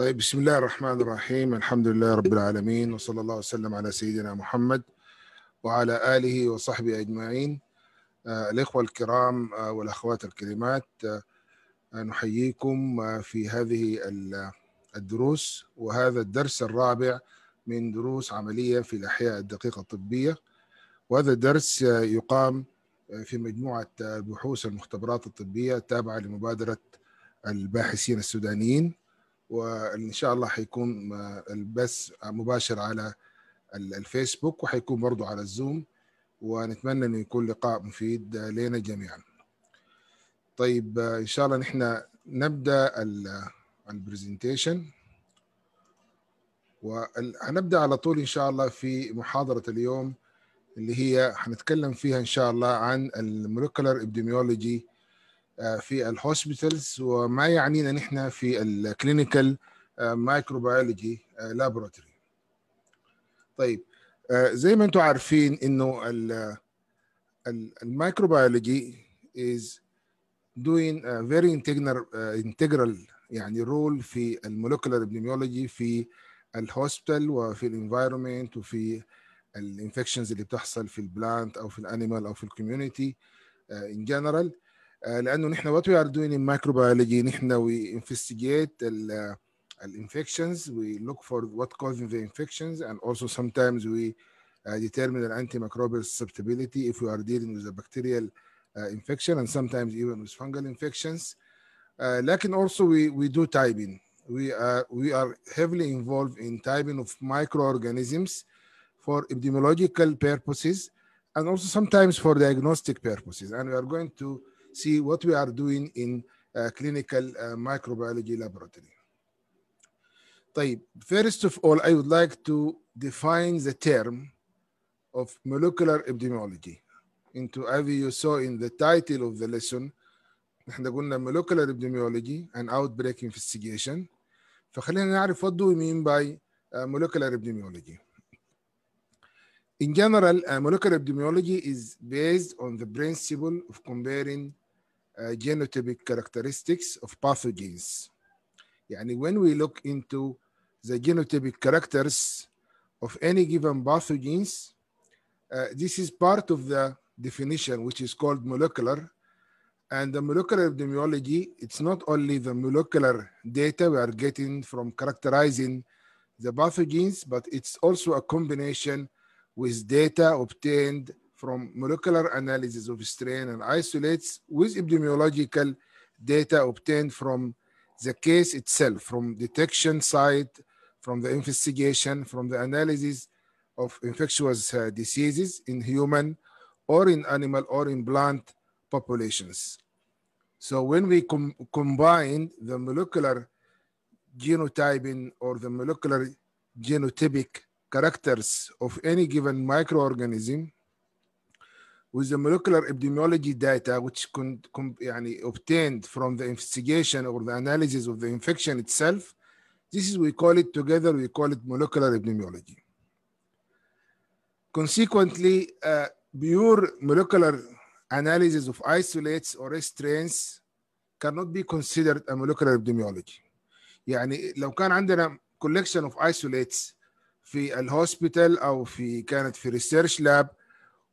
طيب بسم الله الرحمن الرحيم الحمد لله رب العالمين وصلى الله وسلم على سيدنا محمد وعلى آله وصحبه أجمعين آه الإخوة الكرام آه والأخوات الكريمات آه, آه، نحييكم آه، في هذه آه، الدروس وهذا الدرس الرابع من دروس عملية في الأحياء الدقيقة الطبية وهذا الدرس يقام في مجموعة بحوث المختبرات الطبية التابعة لمبادرة الباحثين السودانيين وان شاء الله حيكون آه، البث مباشر على الفيسبوك وحيكون برضو على الزوم ونتمنى انه يكون لقاء مفيد لنا جميعا طيب آه، ان شاء الله نحن نبدا البرزنتيشن وهنبدا على طول ان شاء الله في محاضره اليوم اللي هي هنتكلم فيها ان شاء الله عن المولكولر ابديميولوجي آه، في الهوسبيتالز وما يعنينا نحن في الكلينيكال مايكروبيولوجي لابوراتوري طيب آه، زي ما انتم عارفين انه المايكروبيولوجي is doing a very integral آه، integral يعني رول في المولوكولار ابنيميولوجي في الهوسبيتال وفي الانفايرمنت وفي الانفكشنز اللي بتحصل في البلانت او في الانيمال او في الكوميونتي ان جنرال uh, لانه what we are doing in microbiology, we investigate وي انفستيجيت الانفكشنز وي لوك فور وات كوزز ذا انفكشنز اند اولسو سم determine the antimicrobial susceptibility if we are dealing with a bacterial infection and sometimes even with fungal infections. Like, لكن also we, we do typing. We we are heavily involved in typing of microorganisms for epidemiological purposes and also sometimes for diagnostic purposes. And we are going to see what we are doing in uh, clinical uh, microbiology laboratory. طيب, first of all, I would like to define the term of molecular epidemiology. Into Avi, you saw in the title of the lesson, احنا molecular epidemiology and outbreak investigation. فخلينا what do we mean by uh, molecular epidemiology. In general, uh, molecular epidemiology is based on the principle of comparing uh, genotypic characteristics of pathogens. Yani when we look into the genotypic characters of any given pathogens, uh, this is part of the definition, which is called molecular. And the molecular epidemiology, it's not only the molecular data we are getting from characterizing the pathogens, but it's also a combination with data obtained from molecular analysis of strain and isolates with epidemiological data obtained from the case itself, from detection site, from the investigation, from the analysis of infectious uh, diseases in human or in animal or in plant populations. So when we com combine the molecular genotyping or the molecular genotypic characters of any given microorganism with the molecular epidemiology data which can con, يعني, obtained from the investigation or the analysis of the infection itself. This is, we call it together, we call it molecular epidemiology. Consequently, uh, pure molecular analysis of isolates or strains cannot be considered a molecular epidemiology. يعني لو كان عندنا collection of isolates في الهوسبيتال او في كانت في ريسيرش لاب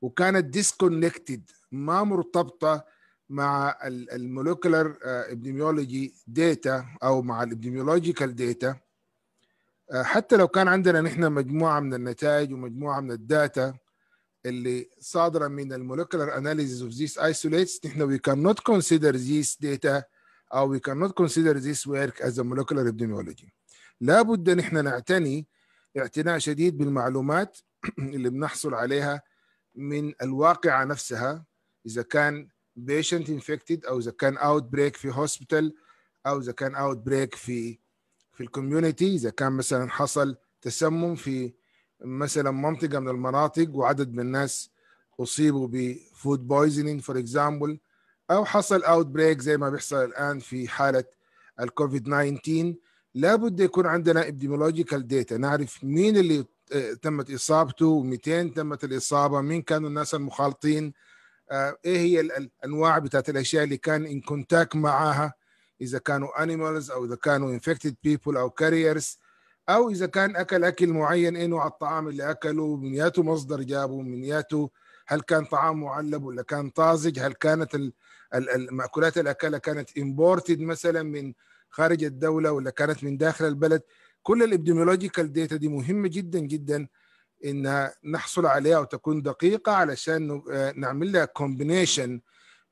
وكانت ديسكونكتد ما مرتبطه مع المولوكولر آه، ابديميولوجي داتا او مع الابديميولوجيكال داتا آه، حتى لو كان عندنا نحن مجموعه من النتائج ومجموعه من الداتا اللي صادره من المولوكولر اناليسيس اوف ذيس ايسوليتس نحن وي كان نوت كونسيدر ذيس داتا او وي كان نوت كونسيدر ذيس ورك از مولوكولر ابديميولوجي لابد نحن نعتني اعتناء شديد بالمعلومات اللي بنحصل عليها من الواقعة نفسها إذا كان patient infected أو إذا كان outbreak في hospital أو إذا كان outbreak في في الكوميونتي إذا كان مثلا حصل تسمم في مثلا منطقة من المناطق وعدد من الناس أصيبوا بفود بويزنينج فور اكزامبل أو حصل outbreak زي ما بيحصل الآن في حالة الكوفيد 19 لابد يكون عندنا ابديمولوجيكال داتا نعرف مين اللي آه، تمت اصابته و200 تمت الاصابه مين كانوا الناس المخالطين آه، ايه هي الانواع بتاعت الاشياء اللي كان ان كونتاك معاها اذا كانوا انيمالز او اذا كانوا انفكتد بيبول او كاريرز او اذا كان اكل اكل معين ايه نوع الطعام اللي اكله من ياتو مصدر جابه من ياتو هل كان طعام معلب ولا كان طازج هل كانت المأكولات اللي أكلها كانت امبورتد مثلا من خارج الدولة ولا كانت من داخل البلد كل الابديميولوجيكال داتا دي مهمه جدا جدا ان نحصل عليها وتكون دقيقه علشان آه، نعمل لها كومبينيشن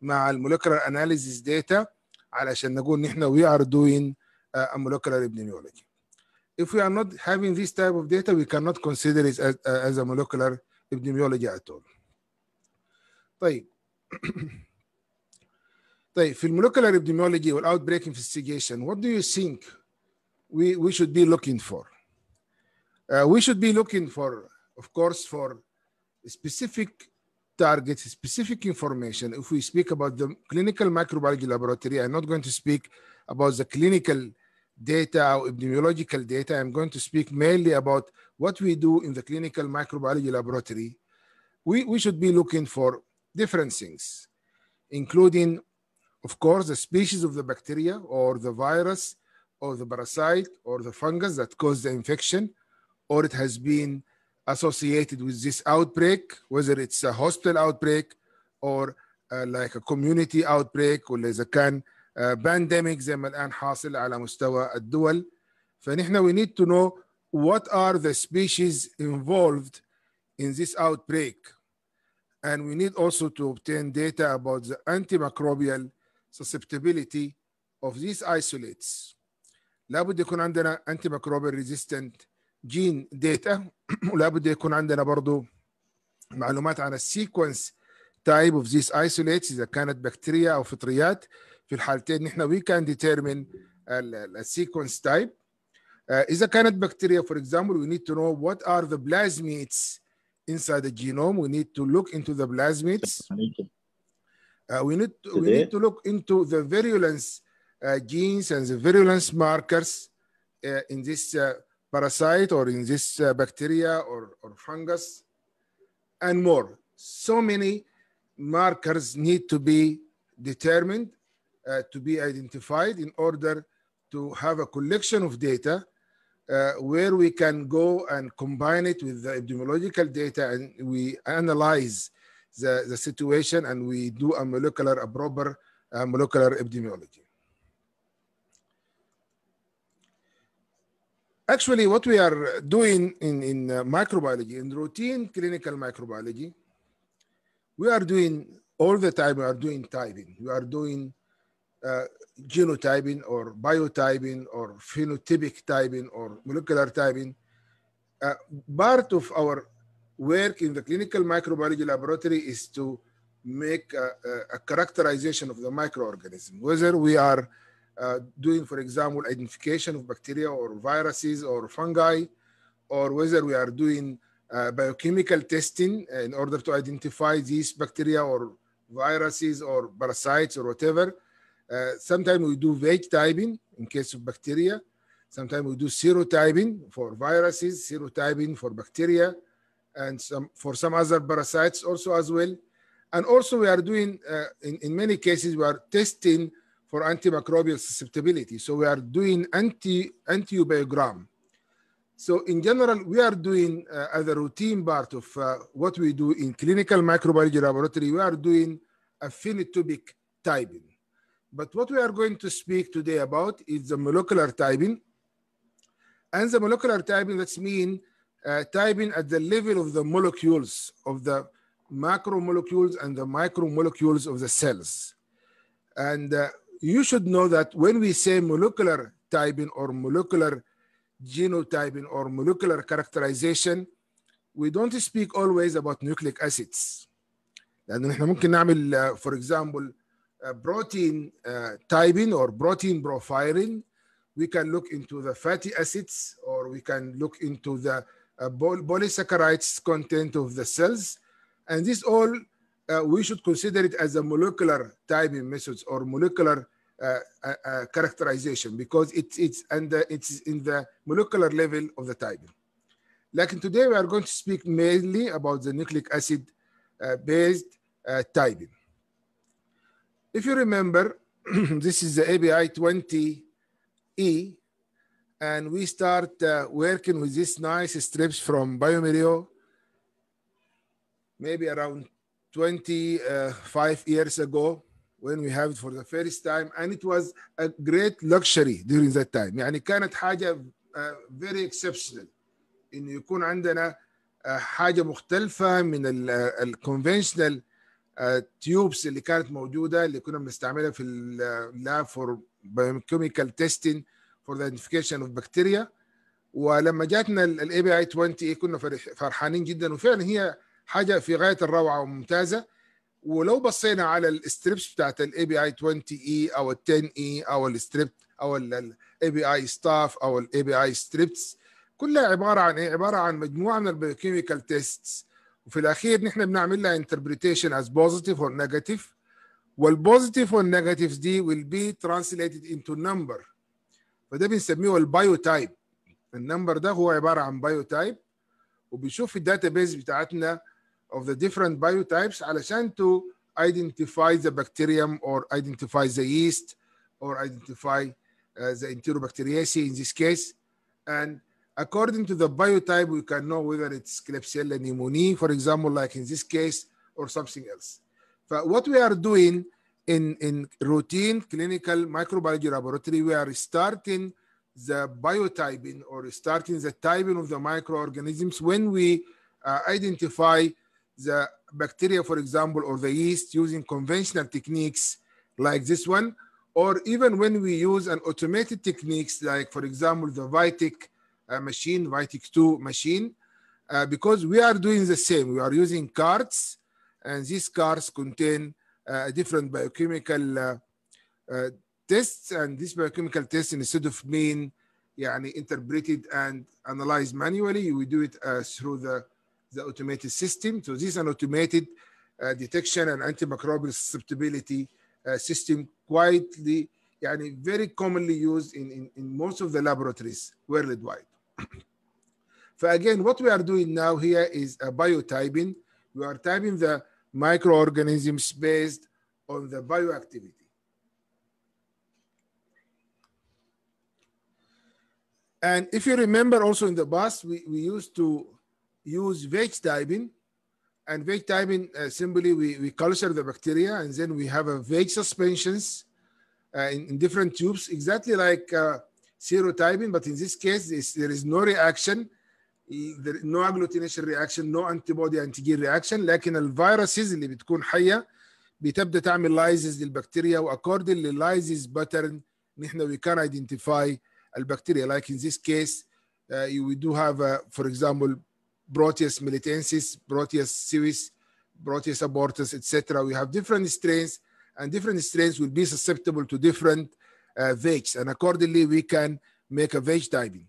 مع المولكولار اناليزيس داتا علشان نقول نحن وي ار دوين a molecular epidemiology. If we are not having this type of data, we cannot consider it as, uh, as a molecular epidemiology at all. طيب طيب في المولكولار epidemiology والاوت بريك انفستيجيشن what do you think we, we should be looking for. Uh, we should be looking for, of course, for specific targets, specific information. If we speak about the clinical microbiology laboratory, I'm not going to speak about the clinical data or epidemiological data. I'm going to speak mainly about what we do in the clinical microbiology laboratory. We, we should be looking for different things, including, of course, the species of the bacteria or the virus, or the parasite or the fungus that caused the infection, or it has been associated with this outbreak, whether it's a hospital outbreak or uh, like a community outbreak ولا إذا كان uh, pandemic زي ما الآن حاصل على مستوى الدول فنحن we need to know what are the species involved in this outbreak and we need also to obtain data about the antimicrobial susceptibility of these isolates. لابد يكون عندنا انتي ميكروبيال ريزيستنت جين ديتا ولابد يكون عندنا برضو معلومات عن السيكونس تايب اوف ذيس ايسوليتس اذا كانت بكتيريا او فطريات في الحالتين نحن وي كان ديتيرمين السيكونس تايب اذا كانت بكتيريا فور اكزامبل وي نيد تو نو وات ار ذا بلازميتس inside the genome we need to look into the plasmids uh, we need to, we need to look into the virulence Uh, genes and the virulence markers uh, in this uh, parasite or in this bacteria or, or fungus and more. So many markers need to be determined, uh, to be identified in order to have a collection of data uh, where we can go and combine it with the epidemiological data and we analyze the, the situation and we do a molecular, a proper uh, molecular epidemiology. actually what we are doing in, in uh, microbiology, in routine clinical microbiology, we are doing all the time, we are doing typing. We are doing uh, genotyping or biotyping or phenotypic typing or molecular typing. Uh, part of our work in the clinical microbiology laboratory is to make a, a, a characterization of the microorganism, whether we are uh, doing, for example, identification of bacteria or viruses or fungi, or whether we are doing uh, biochemical testing in order to identify these bacteria or viruses or parasites or whatever. Uh, sometimes we do vague typing in case of bacteria. Sometimes we do serotyping for viruses, serotyping for bacteria, and some, for some other parasites also as well. And also we are doing, uh, in, in many cases, we are testing for antimicrobial susceptibility. So we are doing anti antibiogram. So in general, we are doing uh, as a routine part of uh, what we do in clinical microbiology laboratory, we are doing phenotypic typing. But what we are going to speak today about is the molecular typing. And the molecular typing, that's mean uh, typing at the level of the molecules of the macromolecules and the micromolecules of the cells. And uh, you should know that when we say molecular typing or molecular genotyping or molecular characterization we don't speak always about nucleic acids for example protein typing or protein profiling we can look into the fatty acids or we can look into the polysaccharides content of the cells and this all uh, we should consider it as a molecular typing methods or molecular uh, uh, uh, characterization because it's it's and it's in the molecular level of the tibin. Like today, we are going to speak mainly about the nucleic acid-based typing. If you remember, this is the ABI 20E, and we start uh, working with these nice strips from Biomerio maybe around 25 years ago. when we have it for the first time and it was a great luxury during that time يعني كانت حاجة uh, very exceptional إنه يكون عندنا uh, حاجة مختلفة من آه، uh, تيوبس اللي كانت موجودة اللي كنا بنستعملها في اللاب for biochemical testing for the identification of bacteria ولما جاتنا الاي بي اي 20 كنا فرحانين جدا وفعلا هي حاجه في غايه الروعه وممتازه ولو بصينا على الستريبس بتاعت الاي بي اي 20 اي او ال 10 اي e او الستريب او الاي بي اي ستاف او الاي بي اي ستريبس كلها عباره عن ايه؟ عباره عن مجموعه من البيوكيميكال تيستس وفي الاخير نحن بنعمل لها انتربريتيشن از بوزيتيف اور نيجاتيف والبوزيتيف والنيجاتيف دي will be translated into نمبر فده بنسميه البايو تايب النمبر ده هو عباره عن بايو تايب وبنشوف في الداتا بيز بتاعتنا of the different biotypes علشان to identify the bacterium or identify the yeast or identify uh, the enterobacteriaceae in this case. And according to the biotype, we can know whether it's Klebsiella pneumoniae, for example, like in this case, or something else. But what we are doing in, in routine clinical microbiology laboratory, we are starting the biotyping or starting the typing of the microorganisms when we uh, identify the bacteria, for example, or the yeast using conventional techniques like this one, or even when we use an automated techniques like, for example, the Vitic uh, machine, Vitic 2 machine, uh, because we are doing the same. We are using carts, and these carts contain uh, different biochemical uh, uh, tests, and this biochemical test, instead of being yeah, interpreted and analyzed manually, we do it uh, through the the automated system. So this is an automated uh, detection and antimicrobial susceptibility uh, system quietly, and very commonly used in, in, in most of the laboratories worldwide. so again, what we are doing now here is a uh, biotyping. We are typing the microorganisms based on the bioactivity. And if you remember also in the past, we, we used to use veg typing. And veg typing, uh, simply we, we culture the bacteria and then we have a veg suspensions uh, in, in, different tubes, exactly like uh, serotyping, but in this case, there is no reaction, there is no agglutination reaction, no antibody antigen reaction, لكن الفيروسز اللي بتكون حية بتبدا تعمل لايزز للبكتيريا واكوردنج لللايزز pattern نحن we can identify البكتيريا like in this case uh, we do have uh, for example Brotius militensis, Brotius civis, Brotius abortus, etc. We have different strains, and different strains will be susceptible to different uh, and accordingly, we can make a veg diving.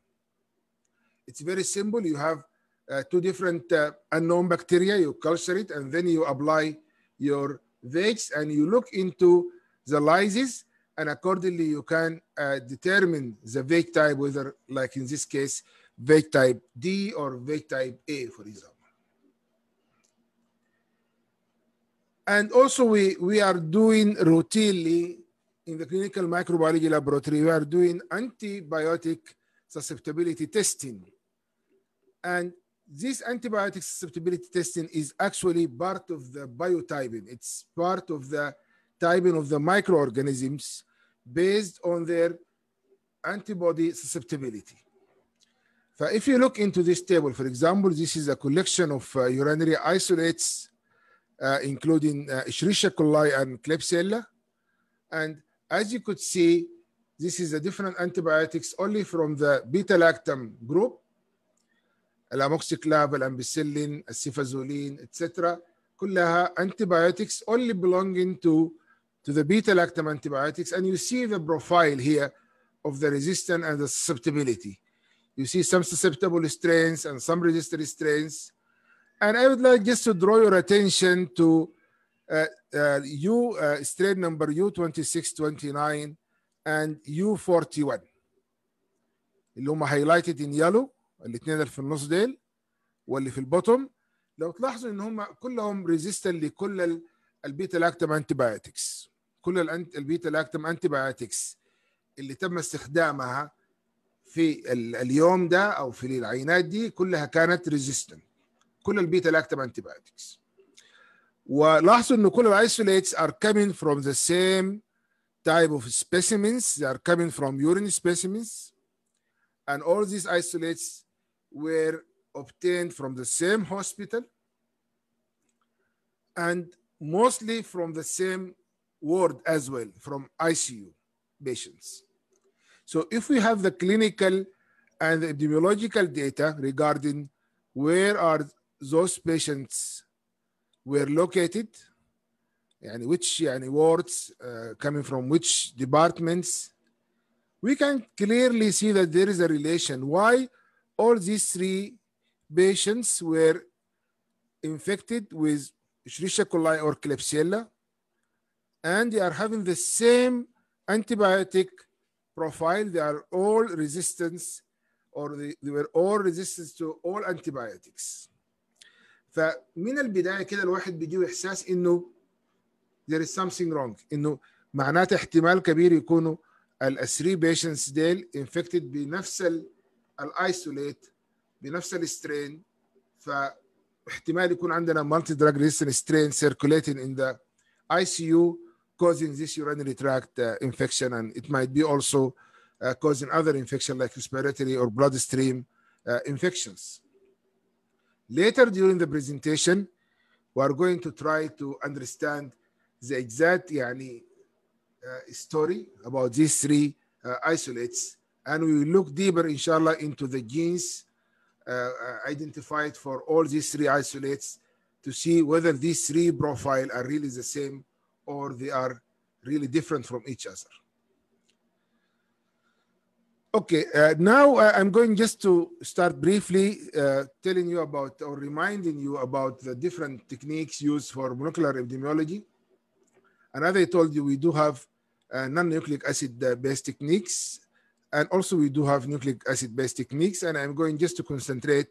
It's very simple. You have uh, two different uh, unknown bacteria, you culture it, and then you apply your vegs, and you look into the lysis, and accordingly, you can uh, determine the veg type, whether, like in this case, veg type D or veg type A, for example. And also we, we are doing routinely in the clinical microbiology laboratory, we are doing antibiotic susceptibility testing. And this antibiotic susceptibility testing is actually part of the biotyping. It's part of the typing of the microorganisms based on their antibody susceptibility. So if you look into this table, for example, this is a collection of uh, urinary isolates, uh, including uh, Escherichia coli and Klebsiella. And as you could see, this is a different antibiotics only from the beta-lactam group, amoxiclav, ampicillin, cefazolin, etc. كلها antibiotics only belonging to, to the beta-lactam antibiotics. And you see the profile here of the resistance and the susceptibility. You see some susceptible strains and some resistant strains. And I would like just to draw your attention to uh, uh, U uh, strain number U2629 and U41 اللي هم highlighted in yellow الاثنين اللي في النص ديل واللي في البوتوم لو تلاحظوا ان هم كلهم ريزيستنت لكل البيتا لاكتم انتي بايوتكس كل البيتا لاكتم انتي بايوتكس اللي تم استخدامها في اليوم ده او في العينات دي كلها كانت ريزيستنت كل البيتا لاكتام انتيبايوتكس ولاحظوا ان كل الايسوليتس ار coming from the same type of specimens they are coming from urine specimens and all these isolates were obtained from the same hospital and mostly from the same ward as well from ICU patients So if we have the clinical and the epidemiological data regarding where are those patients were located, and which wards uh, coming from which departments, we can clearly see that there is a relation. Why all these three patients were infected with Escherichia coli or Klebsiella, and they are having the same antibiotic profile, they are all resistance or they, they were all resistance to all antibiotics. فمن البدايه كده الواحد بيجيله احساس انه there is something wrong انه معناته احتمال كبير يكونوا الاسري بيشنتس ديل انفكتد بنفس الايسوليت بنفس السترين فاحتمال يكون عندنا مالتي دراج ريزيستنت سترين سيركوليتنج ان ذا اي سي يو causing this urinary tract uh, infection, and it might be also uh, causing other infection like respiratory or bloodstream uh, infections. Later during the presentation, we are going to try to understand the exact يعني, uh, story about these three uh, isolates, and we will look deeper, inshallah, into the genes uh, identified for all these three isolates to see whether these three profiles are really the same or they are really different from each other. Okay, uh, now I'm going just to start briefly uh, telling you about or reminding you about the different techniques used for molecular epidemiology. And as I told you, we do have uh, non-nucleic acid-based uh, techniques, and also we do have nucleic acid-based techniques, and I'm going just to concentrate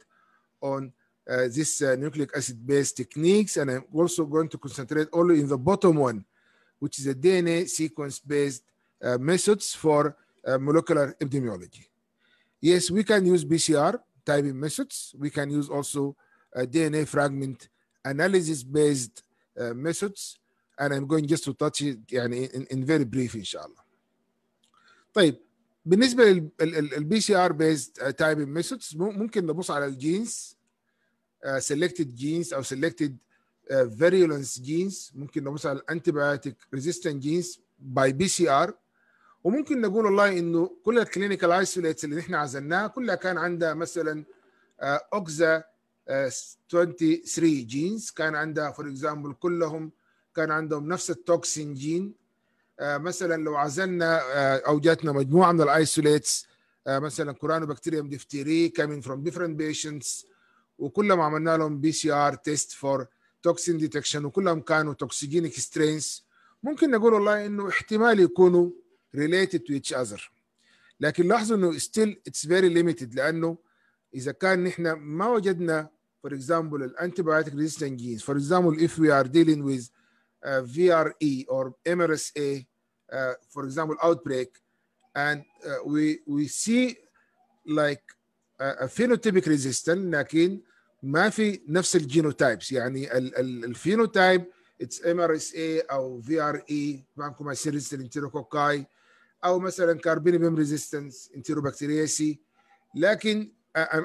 on uh, this uh, nucleic acid-based techniques, and I'm also going to concentrate only in the bottom one, which is the DNA sequence-based uh, methods for molecular epidemiology. Yes, we can use PCR typing methods. We can use also DNA fragment analysis-based methods, and I'm going just to touch it in, in very brief, inshallah. طيب بالنسبة للبي سي ار بيزد تايبنج ميثودز ممكن نبص على الجينز سيلكتد آه، جينز او سيلكتد فيريولنس جينز ممكن لو مثلا انتي بايوتيك ريزيستنت جينز باي بي سي ار وممكن نقول والله انه كل الكلينيكال ايسوليتس اللي احنا عزلناها كلها كان عندها مثلا آه، اوكزا 23 آه، جينز كان عندها فور اكزامبل كلهم كان عندهم نفس التوكسين جين مثلا لو عزلنا او جاتنا مجموعه من الايسوليتس مثلا كورانو بكتيريوم ديفتيري كامين فروم ديفرنت بيشنتس وكلهم عملنا لهم بي سي ار تيست فور توكسين ديتكشن وكلهم كانوا توكسيجينيك سترينز ممكن نقول والله انه احتمال يكونوا ريليتد تو اتش اذر لكن لاحظوا انه ستيل اتس فيري ليميتد لانه اذا كان نحن ما وجدنا فور اكزامبل الانتي بايوتيك ريزيستنت جينز فور اكزامبل اف وي ار ديلينج ويز في ار اي اور ام ار اس اي فور اكزامبل اوت بريك and uh, we we see like فينوتيبك آه، ريزيستنت لكن ما في نفس الجينوتايبس يعني الفينوتايب اتس ام ار اس اي او في ار اي بانكوما سيريز انتيروكوكاي او مثلا بيم ريزيستنس انتيروبكتيرياسي لكن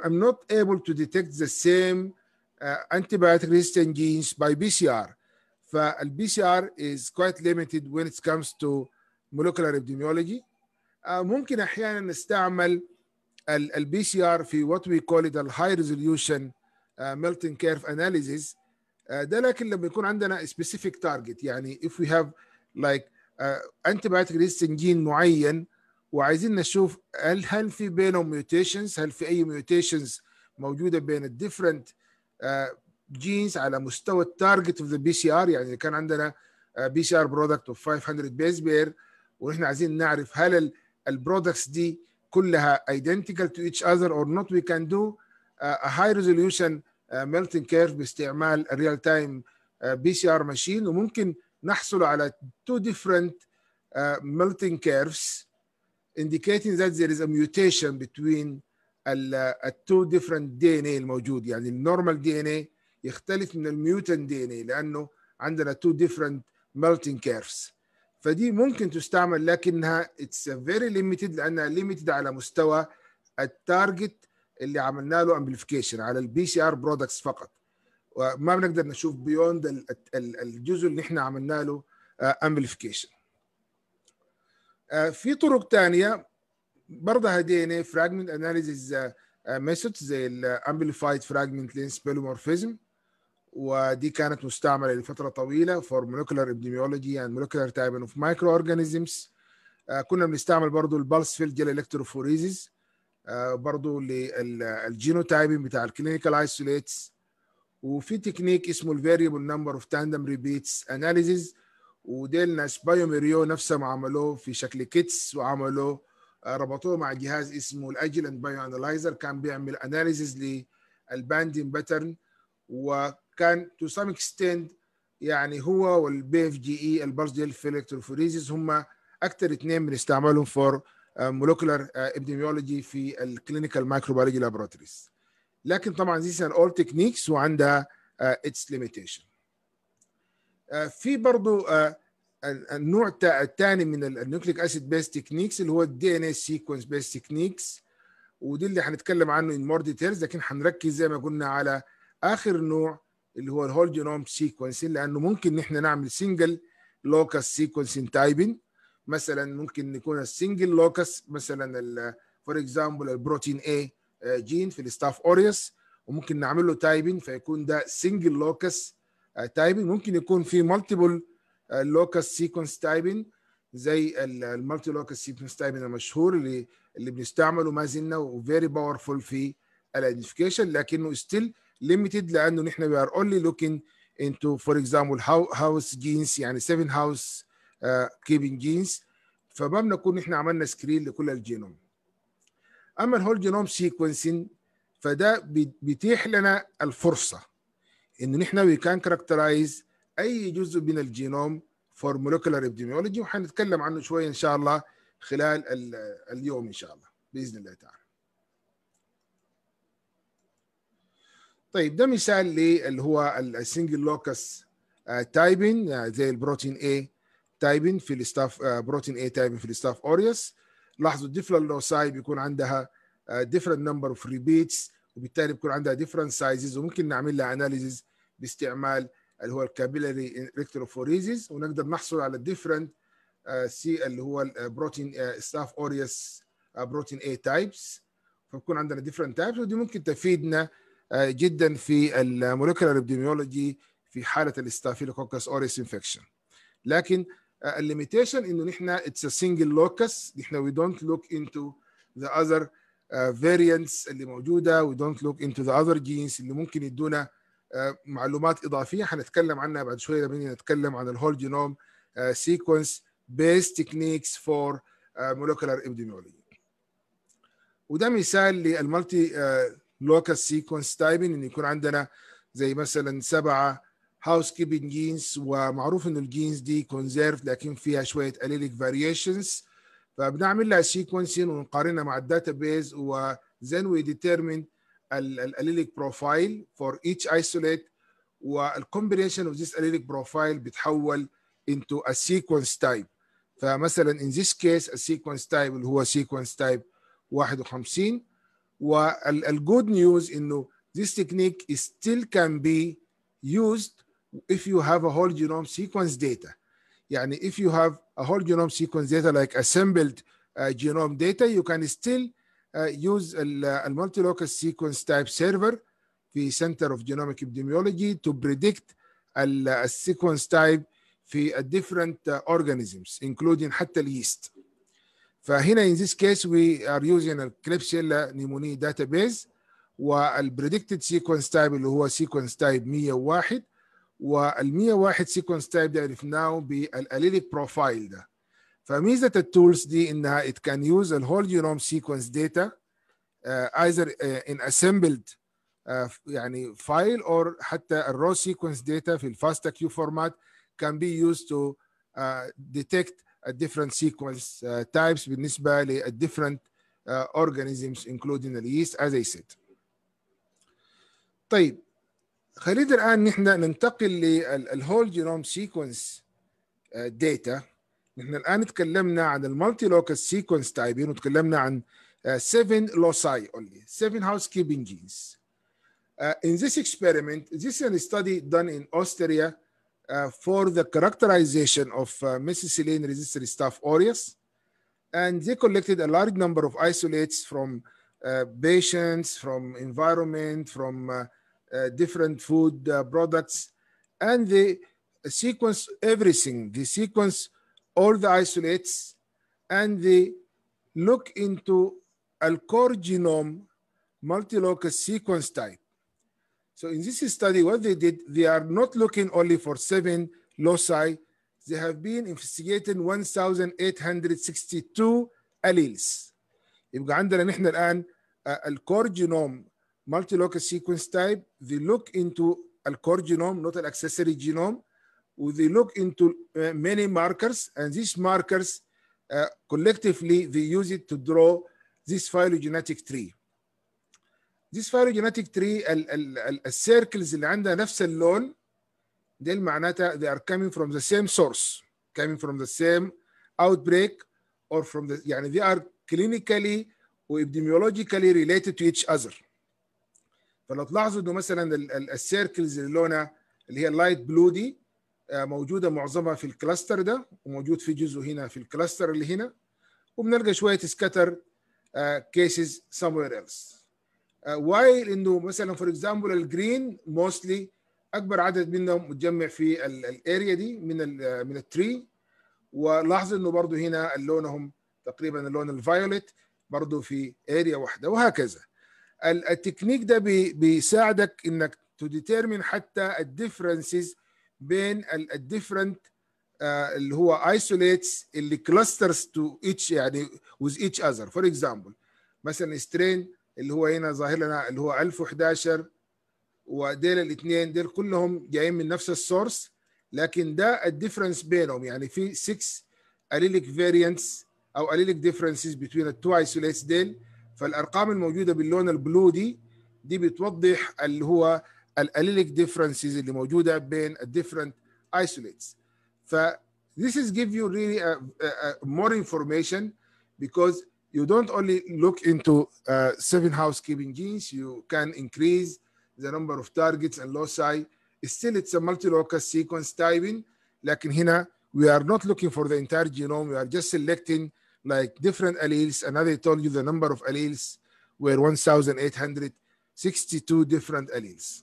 ام نوت ايبل تو ديتكت ذا سيم انتي بايوتيك ريزيستنت جينز باي بي سي ار فالبي سي ار از كويت limited وين ات comes تو molecular ابديميولوجي آه، ممكن احيانا نستعمل البي سي ار في وات وي كول ات الهاي ريزوليوشن ميلتن كيرف اناليزيز ده لكن لما يكون عندنا سبيسيفيك تارجت يعني وي هاف لايك انتي antibiotic resistant جين معين وعايزين نشوف هل هل في بينهم ميوتيشنز هل في اي ميوتيشنز موجوده بين الديفرنت جينز uh, على مستوى التارجت اوف ذا بي سي ار يعني كان عندنا بي سي ار برودكت اوف 500 بيز بير ونحن عايزين نعرف هل البرودكتس دي كلها identical to each other or not we can do a high resolution melting curve باستعمال real time PCR machine ماشين وممكن نحصل على two different melting curves indicating that there is a mutation between ال two different DNA الموجود يعني النورمال دي ان اي يختلف من الميوتن دي ان اي لانه عندنا two different melting curves فدي ممكن تستعمل لكنها اتس فيري ليميتد لانها ليميتد على مستوى التارجت اللي عملنا له امبليفيكيشن على البي سي ار برودكتس فقط وما بنقدر نشوف بيوند الجزء اللي احنا عملنا له امبليفيكيشن آه، آه، في طرق ثانيه برضه هدينا فراجمنت اناليزز ميثود زي الامبليفايد فراجمنت لينس بولومورفيزم ودي كانت مستعمله لفتره طويله for molecular epidemiology and molecular typing of microorganisms اورجانيزمز آه، كنا بنستعمل برضو البلس فيلد جل الكتروفوريزز آه للجينو تايبين بتاع الكلينيكال ايسوليتس وفي تكنيك اسمه الفاريبل نمبر اوف تاندم ريبيتس اناليزز ودي الناس بايوميريو نفسهم عملوه في شكل كيتس وعملوه آه، ربطوه مع جهاز اسمه الاجيلنت بايو انالايزر كان بيعمل اناليزز للباندين باترن و كان تو سام اكستند يعني هو والبي اف جي اي e, البرز آه، آه، في الكتروفوريزيس هم اكثر اثنين بنستعملهم فور مولوكولار ابديميولوجي في الكلينيكال مايكروبيولوجي لابوراتوريز لكن طبعا ذيس ار اول تكنيكس وعندها اتس آه، ليميتيشن في برضو النوع الثاني من النيوكليك اسيد بيس تكنيكس اللي هو الدي ان اي سيكونس بيس تكنيكس ودي اللي هنتكلم عنه ان مور ديتيلز لكن هنركز زي ما قلنا على اخر نوع اللي هو الهول جينوم سيكونسين لانه ممكن نحن نعمل سنجل لوكس سيكونسين تايبنج مثلا ممكن يكون السنجل لوكس مثلا فور اكزامبل البروتين A جين آه، في الستاف اوريوس وممكن نعمل له تايبنج فيكون ده سنجل لوكس تايبنج ممكن يكون في مالتيبل لوكس سيكونس تايبنج زي المالتي لوكس سيكونس تايبنج المشهور اللي اللي بنستعمله ما زلنا وفيري باورفول في الايدنتيفيكيشن لكنه ستيل limited لانه نحن we are only looking into for example house genes يعني 7 house كيبنج uh, keeping genes فما بنكون نحن عملنا سكرين لكل الجينوم اما الهول جينوم سيكونسين فده بيتيح لنا الفرصه انه نحن وي كان كاركترايز اي جزء من الجينوم فور مولكولار ابديميولوجي وحنتكلم عنه شويه ان شاء الله خلال اليوم ان شاء الله باذن الله تعالى طيب ده مثال اللي هو السنجل لوكس تايبين زي البروتين A تايبين في الستاف آه، بروتين A تايبين في الستاف اوريوس لاحظوا الديفلالوساي بيكون عندها ديفرنت نمبر اوف ريبيتس وبالتالي بيكون عندها ديفرنت سايزز وممكن نعمل لها اناليزز باستعمال اللي هو الكابيلاري ريكتروفوريزز ونقدر نحصل على الديفرنت آه، سي اللي هو البروتين ستاف اوريوس بروتين A تايبس فبكون عندنا ديفرنت تايبس ودي ممكن تفيدنا آه، جدا في المولكيولار ابديميولوجي في حاله الاستافيلوكوكس اوريس انفكشن لكن آه، الليميتيشن انه نحن اتس سنجل لوكس نحن وي دونت لوك انتو ذا اذر فيرينتس اللي موجوده وي دونت لوك انتو ذا اذر جينز اللي ممكن يدونا uh, معلومات اضافيه حنتكلم عنها بعد شويه لما نتكلم عن الهول جينوم سيكونس بيست تكنيكس فور مولكيولار ابديميولوجي وده مثال للمالتي لوكال سيكونس تايبنج ان يكون عندنا زي مثلا سبعه هاوس كيبنج جينز ومعروف ان الجينز دي كونزيرف لكن فيها شويه اليليك فاريشنز فبنعمل لها سيكونسين ونقارنها مع الداتا بيز وزين وي ديترمين الاليليك بروفايل فور ايتش ايسوليت والكومبينيشن اوف ذيس اليليك بروفايل بتحول انتو ا سيكونس تايب فمثلا ان ذيس كيس a sequence type اللي هو سيكونس تايب 51 والجود نيوز انه this technique is still can be used if you have a whole genome sequence data يعني if you have a whole genome sequence data like assembled uh, genome data you can still uh, use المالتي uh, sequence type server في Center of Genomic Epidemiology to predict uh, sequence type في different uh, organisms including حتى yeast. فهنا in this case we are using a Klebsiella pneumoniae database والبريدكتد سيكونس تايب اللي هو سيكونس تايب 101 وال 101 سيكونس تايب ده عرفناه بالاليليك بروفايل ده فميزه التولز دي انها it can use the whole genome sequence data uh, either uh, in assembled uh, يعني file or حتى الرو sequence data في الفاستا كيو فورمات can be used to uh, detect sequence uh, types بالنسبه uh, organisms including the yeast as I said. طيب خلينا الان نحن ننتقل genome sequence uh, data. نحن الان تكلمنا عن المالتي لوكال سيكونس تايبين وتكلمنا عن 7 loci only 7 housekeeping genes. Uh, in this experiment, this is a study done in Austria Uh, for the characterization of uh, resistant staph aureus. And they collected a large number of isolates from uh, patients, from environment, from uh, uh, different food products, and they sequence everything. They sequence all the isolates and they look into Alcor genome multilocus sequence type. So in this study, what they did, they are not looking only for seven loci. They have been investigating 1,862 alleles. يبقى عندنا نحن الآن الكور جينوم مالتي لوكال sequence type, they look into core genome, not an accessory genome they look into uh, many markers and these markers uh, collectively they use it to draw this phylogenetic tree. ذيس فايروجينيتيك تري السيركلز اللي عندها نفس اللون دي معناتها they are coming from the same source coming from the same outbreak or from the يعني they are clinically و epidemiologically related to each other فلو تلاحظوا انه مثلا السيركلز اللي لونها اللي هي اللايت بلو دي آه، موجوده معظمها في الكلاستر ده وموجود في جزء هنا في الكلاستر اللي هنا وبنلقى شويه سكتر كيسز آه، somewhere else وايل آه، انه مثلا فور اكزامبل الجرين موستلي اكبر عدد منهم متجمع في الاريا دي من آه، من التري ولاحظ انه برضه هنا لونهم تقريبا اللون الفايوليت برضه في اريا واحده وهكذا التكنيك ده بيساعدك انك تو ديتيرمين حتى الديفرنسز بين الديفرنت آه، اللي هو ايسوليتس اللي كلاسترز تو ايتش يعني with each other فور اكزامبل مثلا سترين اللي هو هنا ظاهر لنا اللي هو 1011 وديل الاثنين ديل كلهم جايين من نفس السورس لكن ده الديفرنس بينهم يعني في 6 allelic variants او allelic differences between التو isolates ديل فالارقام الموجوده باللون البلو دي دي بتوضح اللي هو الاليليك ديفرنسز اللي موجوده بين الديفرنت isolates ف this is give you really a, a, a more information because you don't only look into uh, seven housekeeping genes, you can increase the number of targets and loci. Still, it's a multi-locus sequence typing. Like in HINA, we are not looking for the entire genome. We are just selecting like different alleles. And I told you the number of alleles were 1,862 different alleles.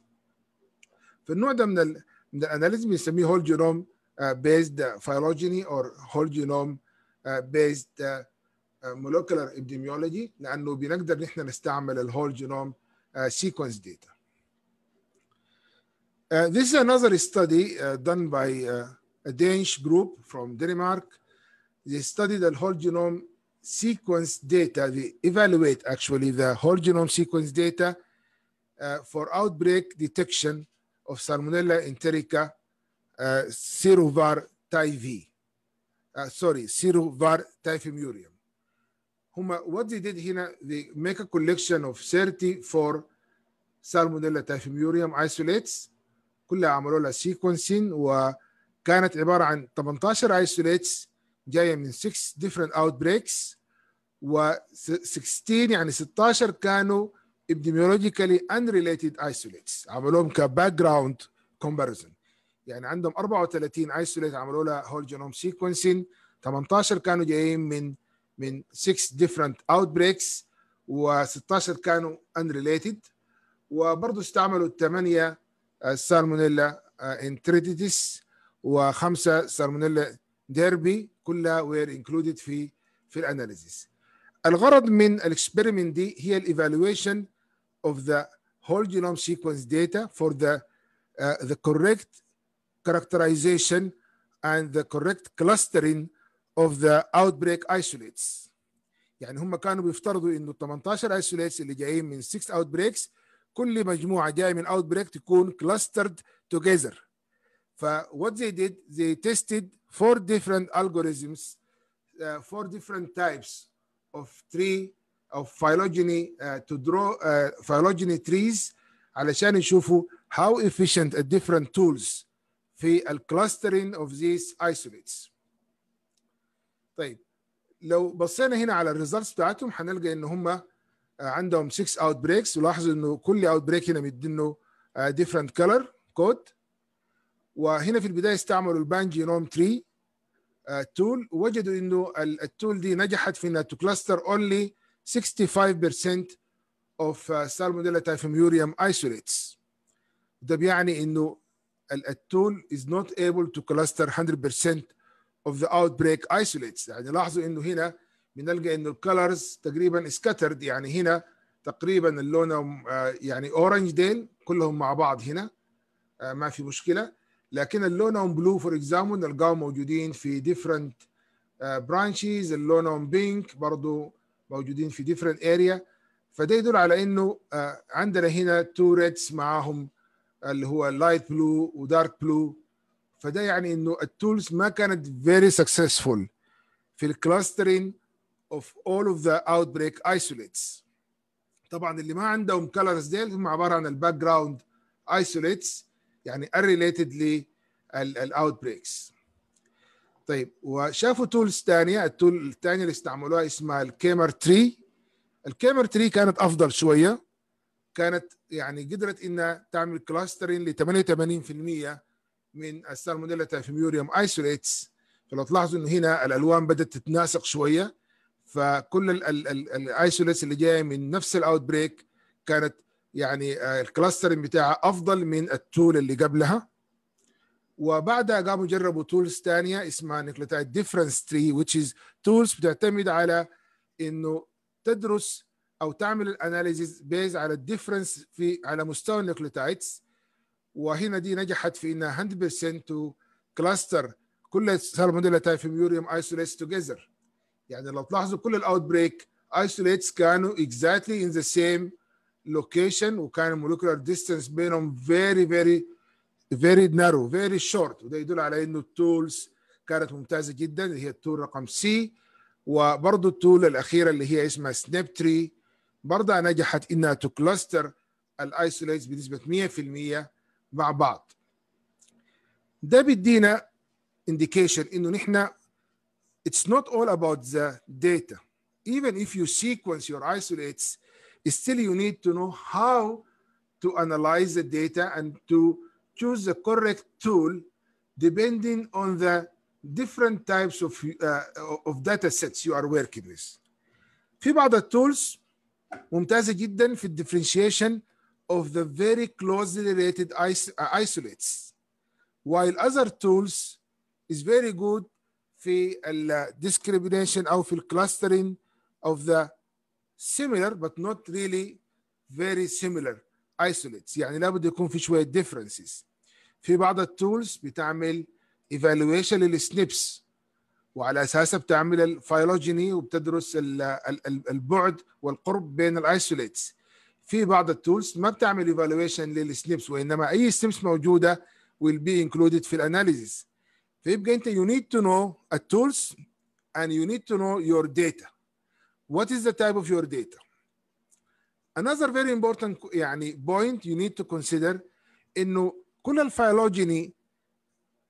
فالنوع ده من analysis من الاناليزم whole genome uh, based uh, phylogeny or whole genome uh, based uh, molecular epidemiology لانه بنقدر نحن نستعمل الهول جينوم uh, sequence data. Uh, this is another study uh, done by uh, a Danish group from Denmark. They studied the whole genome sequence data. They evaluate actually the whole genome sequence data for outbreak detection of Salmonella enterica serovar typhi. sorry, serovar typhimurium. هما what they did هنا they make a collection of 34 salmonella typhimurium isolates كلها عملوا لها sequencing وكانت عبارة عن 18 isolates جاية من 6 different outbreaks و 16 يعني 16 كانوا epidemiologically unrelated isolates عملوهم ك background comparison يعني عندهم 34 isolate عملوا لها whole genome sequencing 18 كانوا جايين من من 6 different outbreaks و16 كانوا unrelated وبرضه استعملوا الثمانية سالمونيلا انتريتيس وخمسه سالمونيلا ديربي كلها وير انكلودد في في الاناليزيس الغرض من الاكسبيرمنت دي هي الايفالويشن اوف ذا هول جينوم سيكونس داتا فور ذا ذا كوركت كاركترايزيشن اند ذا كوركت كلاسترينج of the outbreak isolates يعني هم كانوا بيفترضوا انه 18 isolates اللي جايين من 6 outbreaks كل مجموعه جايه من outbreak تكون clustered together ف what they did they tested four different algorithms uh, four different types of tree of phylogeny uh, to draw uh, phylogeny trees علشان يشوفوا how efficient a different tools في ال clustering of these isolates طيب لو بصينا هنا على الريزلتس بتاعتهم هنلقى ان هم آه، عندهم 6 اوت بريكس ولاحظوا انه كل اوت بريك هنا مدينه ديفرنت كلر كود وهنا في البدايه استعملوا البان جينوم تري تول وجدوا انه التول دي نجحت في انها تكلستر اونلي 65% of salmonella آه، typhimurium isolates ده بيعني انه التول is not able to cluster 100% of the outbreak isolates يعني لاحظوا انه هنا بنلقى انه الكالرز تقريبا scattered يعني هنا تقريبا اللون آه، يعني اورنج ديل كلهم مع بعض هنا آه، ما في مشكله لكن اللونهم بلو فور اكزامبل نلقاهم موجودين في ديفرنت برانشز آه، اللونهم بينك برضو موجودين في ديفرنت اريا فده يدل على انه عندنا هنا تو ريدز معاهم اللي هو لايت بلو ودارك بلو فده يعني انه التولز ما كانت فيري سكسسفول في الكلاسترين اوف اول اوف ذا اوت بريك ايسوليتس طبعا اللي ما عندهم كلرز ديل هم عباره عن الباك جراوند ايسوليتس يعني unrelated للاوت بريكس طيب وشافوا تولز ثانيه التول الثانيه اللي استعملوها اسمها الكيمر تري الكيمر تري كانت افضل شويه كانت يعني قدرت انها تعمل كلاسترين ل 88% من السالمونيلا تايفيميوريوم ايسوليتس فلو تلاحظوا انه هنا الالوان بدات تتناسق شويه فكل الايسوليتس اللي جايه من نفس الاوت بريك كانت يعني آه، الكلاسترنج بتاعها افضل من التول اللي قبلها وبعدها قاموا جربوا تولز ثانيه اسمها نيكلوتايد ديفرنس تري which is تولز بتعتمد على انه تدرس او تعمل الاناليزيز بيز على الديفرنس في على مستوى النيكلوتايدز وهنا دي نجحت في انها 100% تو كلاستر كل سالمونيلا تايفيميوريوم ايسوليتس توجذر يعني لو تلاحظوا كل الاوت بريك ايسوليتس كانوا اكزاكتلي ان ذا سيم لوكيشن وكان المولكولار ديستنس بينهم فيري فيري فيري نارو فيري شورت وده يدل على انه التولز كانت ممتازه جدا اللي هي التول رقم سي وبرضه التول الاخيره اللي هي اسمها سناب تري برضه نجحت انها تو كلاستر الايسوليتس بنسبه 100% مع بعض ده بيدينا indication انه نحن it's not all about the data even if you sequence your isolates still you need to know how to analyze the data and to choose the correct tool depending on the different types of, uh, of data sets you are working with. في بعض التولز ممتازة جدا في الديفرنشيشن of the very closely related is uh, isolates while other tools is very good في uh, discrimination أو في clustering of the similar but not really very similar isolates يعني لابد يكون في شوية differences في بعض التولز بتعمل evaluation للسنبس وعلى اساسها بتعمل الفايلوجيني وبتدرس البعد والقرب بين الايسوليتس في بعض التولز ما بتعمل ايفالويشن للسنيبس وانما اي سنيبس موجوده will be included في الاناليزيس فيبقى انت you need to know التولز and you need to know your data what is the type of your data another very important يعني point you need to consider انه كل الفيولوجيني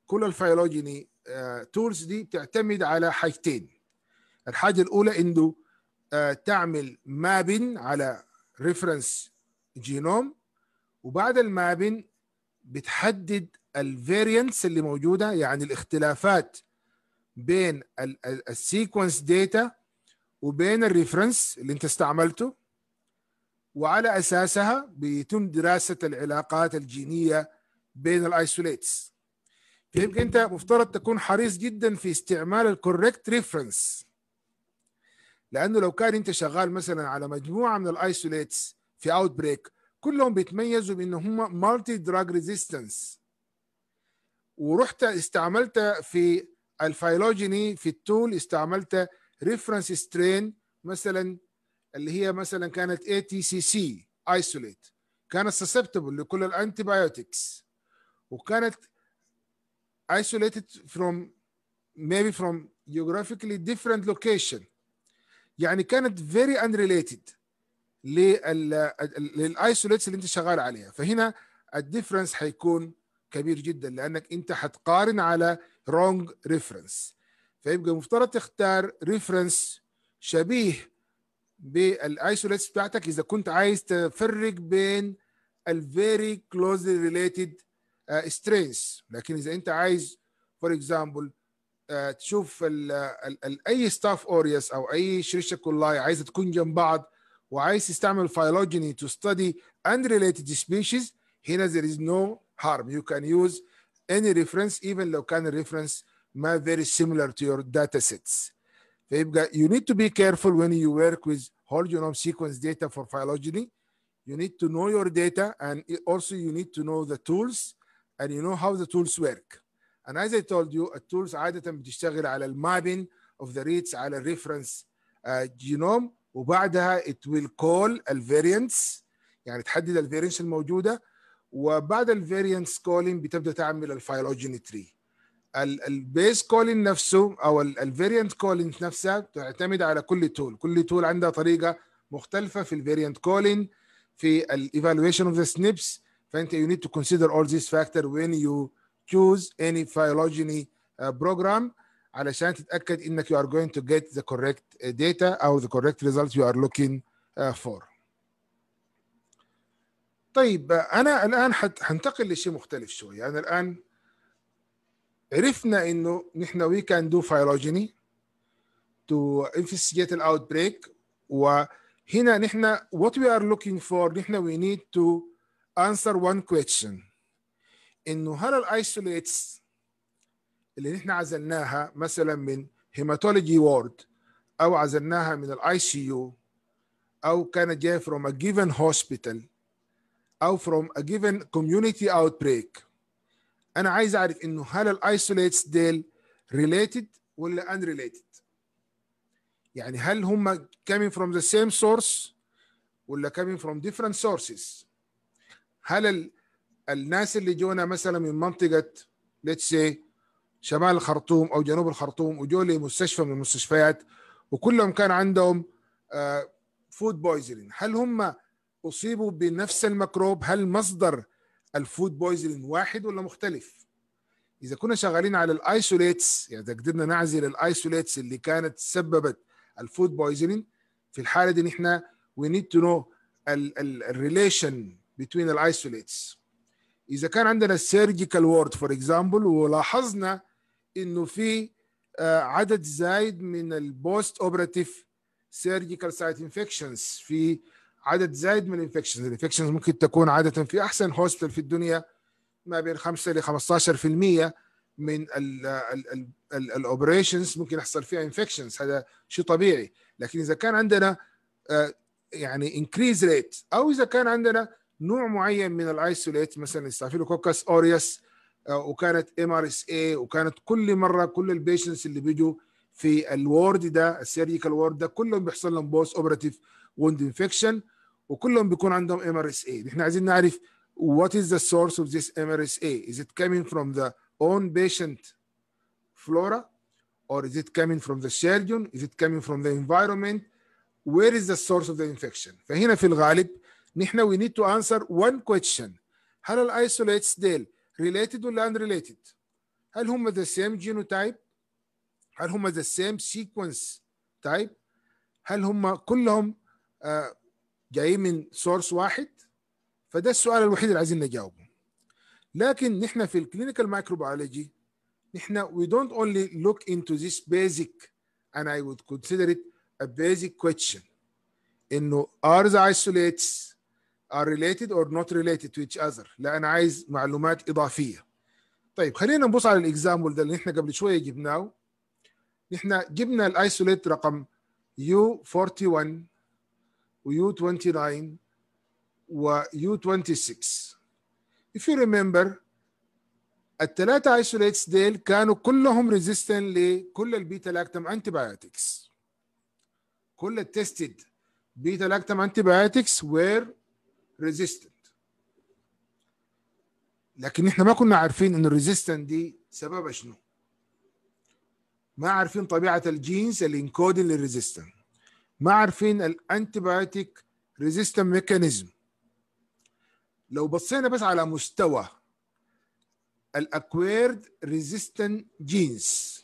كل الفيولوجيني تولز آه، دي بتعتمد على حاجتين الحاجه الاولى انه آه، تعمل مابن على ريفرنس جينوم وبعد المابن بتحدد الفيرينس اللي موجوده يعني الاختلافات بين السيكونس داتا وبين الريفرنس اللي انت استعملته وعلى اساسها بيتم دراسه العلاقات الجينيه بين الايسوليتس فيبقى انت مفترض تكون حريص جدا في استعمال الكوريكت ريفرنس لانه لو كان انت شغال مثلا على مجموعه من الايسوليتس في اوت بريك كلهم بيتميزوا بان هم مالتي دراج ريزيستنس ورحت استعملت في الفايلوجيني في التول استعملت ريفرنس سترين مثلا اللي هي مثلا كانت اي تي سي سي ايسوليت كانت سسبتبل لكل الانتيبيوتكس وكانت isolated from maybe from geographically different location يعني كانت فيري unrelated للايسوليتس اللي انت شغال عليها فهنا الديفرنس حيكون كبير جدا لانك انت حتقارن على رونج ريفرنس فيبقى المفترض تختار ريفرنس شبيه بالايسوليتس بتاعتك اذا كنت عايز تفرق بين الفيري كلوزلي ريليتد سترينز لكن اذا انت عايز فور اكزامبل تشوف ال ال ال اي ستاف اوريس او اي شريشه كلية عايزه تكون جنب بعض وعايز تستعمل phylogeny to study unrelated species هنا there is no harm you can use any reference even local reference, may very similar to your data sets you need to be careful when you work with whole genome sequence data for phylogeny you need to know your data and also you need to know the tools and you know how the tools work And as I told you, the tools عادة بتشتغل على المابين of the reads على الريفرنس جينوم uh, وبعدها it will call الفاريانتس يعني تحدد الفاريانتس الموجودة وبعد الفاريانتس كولين بتبدأ تعمل الفايلوجيني تري البيس كولين نفسه او الفيرينت كولين نفسها تعتمد على كل تول كل تول عندها طريقه مختلفه في الفيرينت كولين في الايفالويشن اوف ذا سنيبس فانت يو نيد تو كونسيدر اول ذيس فاكتور وين يو choose any phylogeny uh, program علشان تتاكد انك you are going to get the correct data او the correct result you are looking uh, for. طيب انا الان هنتقل لشيء مختلف شوي، انا الان عرفنا انه نحن we can do phylogeny to investigate an outbreak وهنا نحن what we are looking for نحن we need to answer one question انه هل الايسوليتس اللي احنا عزلناها مثلا من هيماتولوجي وورد او عزلناها من الاي سي يو او كانت جايه from a given hospital او from a given community outbreak انا عايز اعرف انه هل الايسوليتس ديل related ولا unrelated يعني هل هم coming from the same source ولا coming from different sources هل الناس اللي جونا مثلا من منطقه ليتس شمال الخرطوم او جنوب الخرطوم وجوا لمستشفى من المستشفيات وكلهم كان عندهم فود آه، بويزنين هل هم اصيبوا بنفس الميكروب هل مصدر الفود بويزنين واحد ولا مختلف اذا كنا شغالين على الايسوليتس يعني اذا قدرنا نعزل الايسوليتس اللي كانت سببت الفود بويزنين في الحاله دي نحن وي نيد تو نو الريليشن بتوين الايسوليتس اذا كان عندنا السيرجيكال وورد فور اكزامبل ولاحظنا انه آه، في عدد زايد من البوست اوبراتيف سيرجيكال سايت انفكشنز في عدد زايد من الانفكشنز الانفكشنز ممكن تكون عاده في احسن هوستل في الدنيا ما بين 5 ل 15% من الاوبريشنز ممكن يحصل فيها انفكشنز هذا شيء طبيعي لكن اذا كان عندنا آه، يعني انكريز ريت او اذا كان عندنا نوع معين من الايسوليت مثلا ستافيلوكوكس اوريس آه، وكانت ام ار اس اي وكانت كل مره كل البيشنس اللي بيجوا في الورد ده السيرجيكال وورد ده كلهم بيحصل لهم بوست اوبراتيف وند انفكشن وكلهم بيكون عندهم ام ار اس اي احنا عايزين نعرف what is the source of this MRSA? Is it coming from the own patient flora? Or is it coming from the surgeon? Is it coming from the environment? Where is the source of the infection? فهنا في الغالب نحن we need to answer one question هل ال isolates ديل related ولا unrelated هل هم the same genotype هل هم the same sequence type هل هم كلهم جايين من source واحد فده السؤال الوحيد اللي عايزين نجاوبه لكن نحن في الكلينيكال مايكروبيولوجي نحن we don't only look into this basic and I would consider it a basic question انه are the isolates are related or not related to each other لا انا عايز معلومات اضافيه طيب خلينا نبص على الاكزامبل ده اللي احنا قبل شويه جبناه احنا جبنا الايسوليت رقم u 41 u 29 u 26 if you remember الثلاثة ايسوليتس ديل كانوا كلهم ريزيستنت لكل البيتا لاكتم انتي كل التستد بيتا لاكتم انتي were ريزيستنت لكن احنا ما كنا عارفين ان الريزيستنت دي سببها شنو ما عارفين طبيعه الجينز اللي انكودين للريزيستنت ما عارفين الانتيبيوتيك ريزيستنت ميكانيزم لو بصينا بس على مستوى الاكويرد ريزيستنت جينز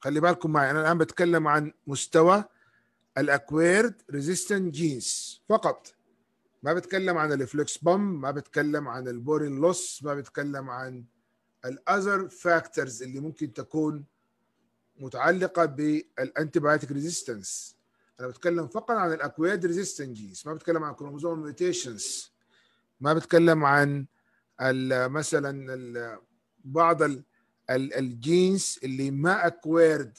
خلي بالكم معي انا الان بتكلم عن مستوى الاكويرد ريزيستنت جينز فقط ما بتكلم عن الفلكس بام ما بتكلم عن البورين لوس ما بتكلم عن الاذر فاكتورز اللي ممكن تكون متعلقه بالانتي بايوتيك ريزيستنس انا بتكلم فقط عن الاكواد ريزيستنت جينز ما بتكلم عن كروموزوم ميوتيشنز ما بتكلم عن مثلا بعض ال الجينز اللي ما اكويرد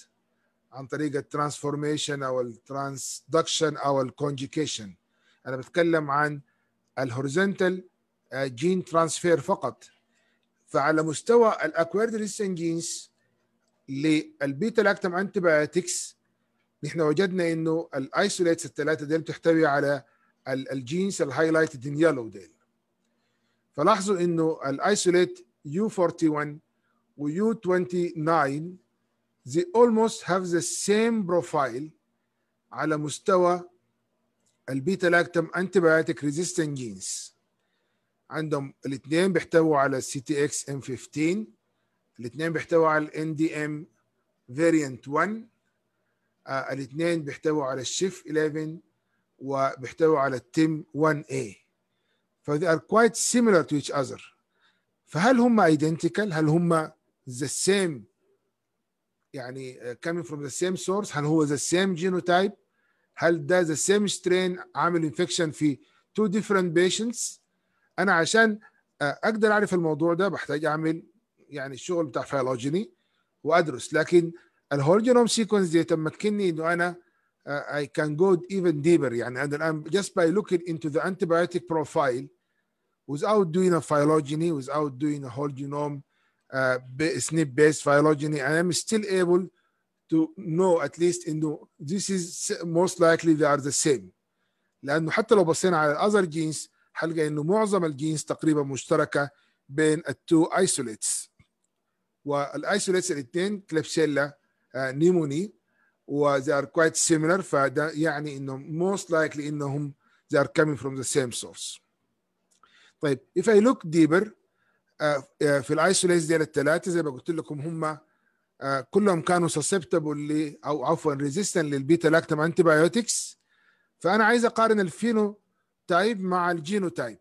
عن طريق الترانسفورميشن او الترانسدكشن او الكونجيكيشن انا بتكلم عن الهوريزونتال جين آه، ترانسفير فقط فعلى مستوى الاكويرد ريسنت جينز للبيتا لاكتم انتي نحن وجدنا انه الايسوليتس الثلاثه ديل بتحتوي على الجينز الهايلايتد ان يلو ديل فلاحظوا انه الايسوليت يو 41 ويو 29 they almost have the same profile على مستوى البيتا لاكتم انتبيوتيك ريزيستنت جينز عندهم الاثنين بيحتووا على سي تي اكس ام 15 الاثنين بيحتووا على الان دي ام فيريانت 1 الاثنين بيحتووا على الشيف 11 وبيحتووا على التيم 1 a فذي ار كوايت سيميلر تو each اذر فهل هم ايدنتيكال هل هم ذا سيم يعني آه، coming from the same source هل هو ذا سيم genotype هل ده ذا سيم سترين عامل انفكشن في تو ديفرنت بيشنتس انا عشان اقدر اعرف الموضوع ده بحتاج اعمل يعني الشغل بتاع فيولوجيني وادرس لكن الهول جينوم سيكونس دي تمكنني انه انا uh, I can go even deeper يعني انا الان just by looking into the antibiotic profile without doing a phylogeny without doing a whole genome uh, SNP based phylogeny I am still able to know at least انه this is most likely they are the same لانه حتى لو بصينا على other genes هنلقى انه معظم الجينز تقريبا مشتركه بين التو ايسوليتس والايسوليتس الاثنين كلبسيلا آه، نيموني و they are quite similar فده يعني انه most likely انهم they are coming from the same source طيب if I look deeper uh, uh, في الايسوليتس ديال الثلاثه زي ما قلت لكم هم آه، كلهم كانوا سسبتبل او عفوا ريزيستنت للبيتا لاكتم انتي بايوتكس فانا عايز اقارن الفينو تايب مع الجينو تايب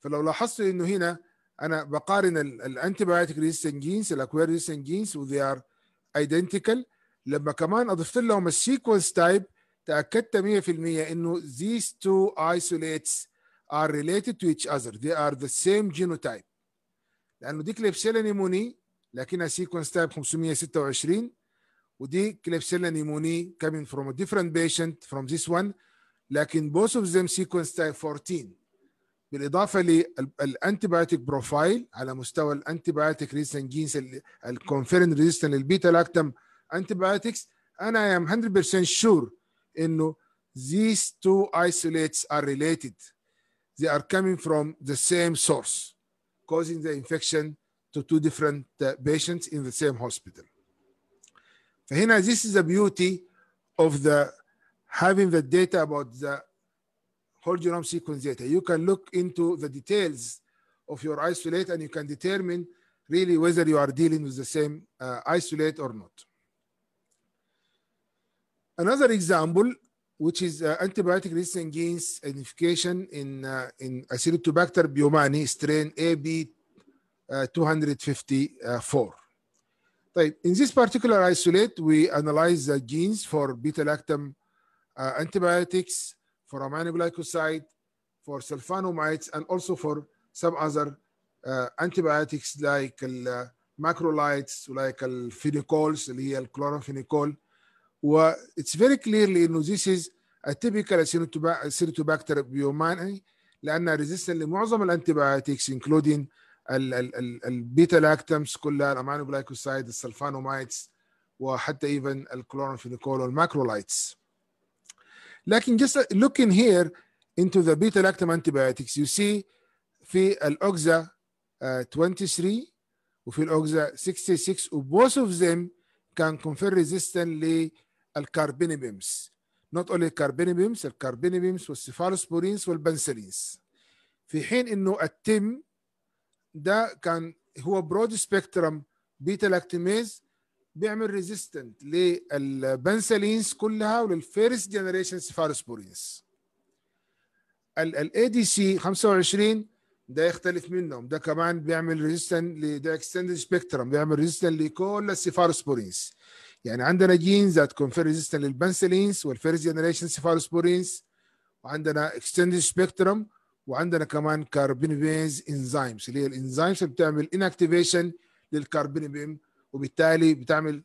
فلو لاحظت انه هنا انا بقارن الانتي بايوتك ريزيستنت جينز الاكوير ريزيستنت جينز وذي ار ايدنتيكال لما كمان اضفت لهم السيكونس تايب تاكدت 100% انه these two isolates are related to each other they are the same genotype لانه ديكليبسيلا نيموني لكنها سيكونس تايب 526 ودي كليبسيلا نيموني coming from a different patient from this one لكن both of them sequence type 14 بالاضافه للانتيبايوتيك بروفايل على مستوى الانتيبايوتيك ريزيستنت جينز الكونفيرن ريزيستنت للبيتا لاكتم انتيبايوتكس انا ام 100% شور انه these two isolates are related they are coming from the same source causing the infection to two different uh, patients in the same hospital. فهنا this is the beauty of the having the data about the whole genome sequence data. You can look into the details of your isolate and you can determine really whether you are dealing with the same uh, isolate or not. Another example, which is uh, antibiotic resistant genes identification in, uh, in Acinetobacter biomani strain AB uh, 254. in this particular isolate, we analyze the genes for beta-lactam uh, antibiotics, for aminoglycoside, for sulfonamides, and also for some other uh, antibiotics like uh, macrolides, like phenocols, اللي هي It's very clearly know, this is a typical acinetobacter biomanي لأنها resistant لمعظم الانتبيوتكس including البيتا لاكتمس كلها جلايكوسايد السلفانومايتس وحتى ايفن الكلورانفينيكول والماكرولايتس لكن just looking here into the beta lactam antibiotics you see في الاوكزا uh, آه، 23 وفي الاوكزا 66 وبوث اوف ذيم كان كونفير ريزيستنت للكاربينيبيمس للكاربينيبيمز not only الكاربينيبيمس الكاربينيبيمز والسيفالوسبورينز والبنسلينز في حين انه التم ده كان هو برود سبيكترم بيتا لاكتيميز بيعمل ريزيستنت للبنسلينز كلها وللفيرست جنريشن سفاروسبورينز الاي دي سي 25 ده يختلف منهم ده كمان بيعمل ريزيستنت ده اكستندد سبيكترم بيعمل ريزيستنت لكل السيفاروسبورينز يعني عندنا جين ذات كونفير ريزيستنت للبنسلينز والفيرست جنريشن سيفاروسبورينز وعندنا اكستندد سبيكترم وعندنا كمان كاربينويز انزيمز اللي هي الانزيمز اللي بتعمل انكتيفيشن للكاربينوبين وبالتالي بتعمل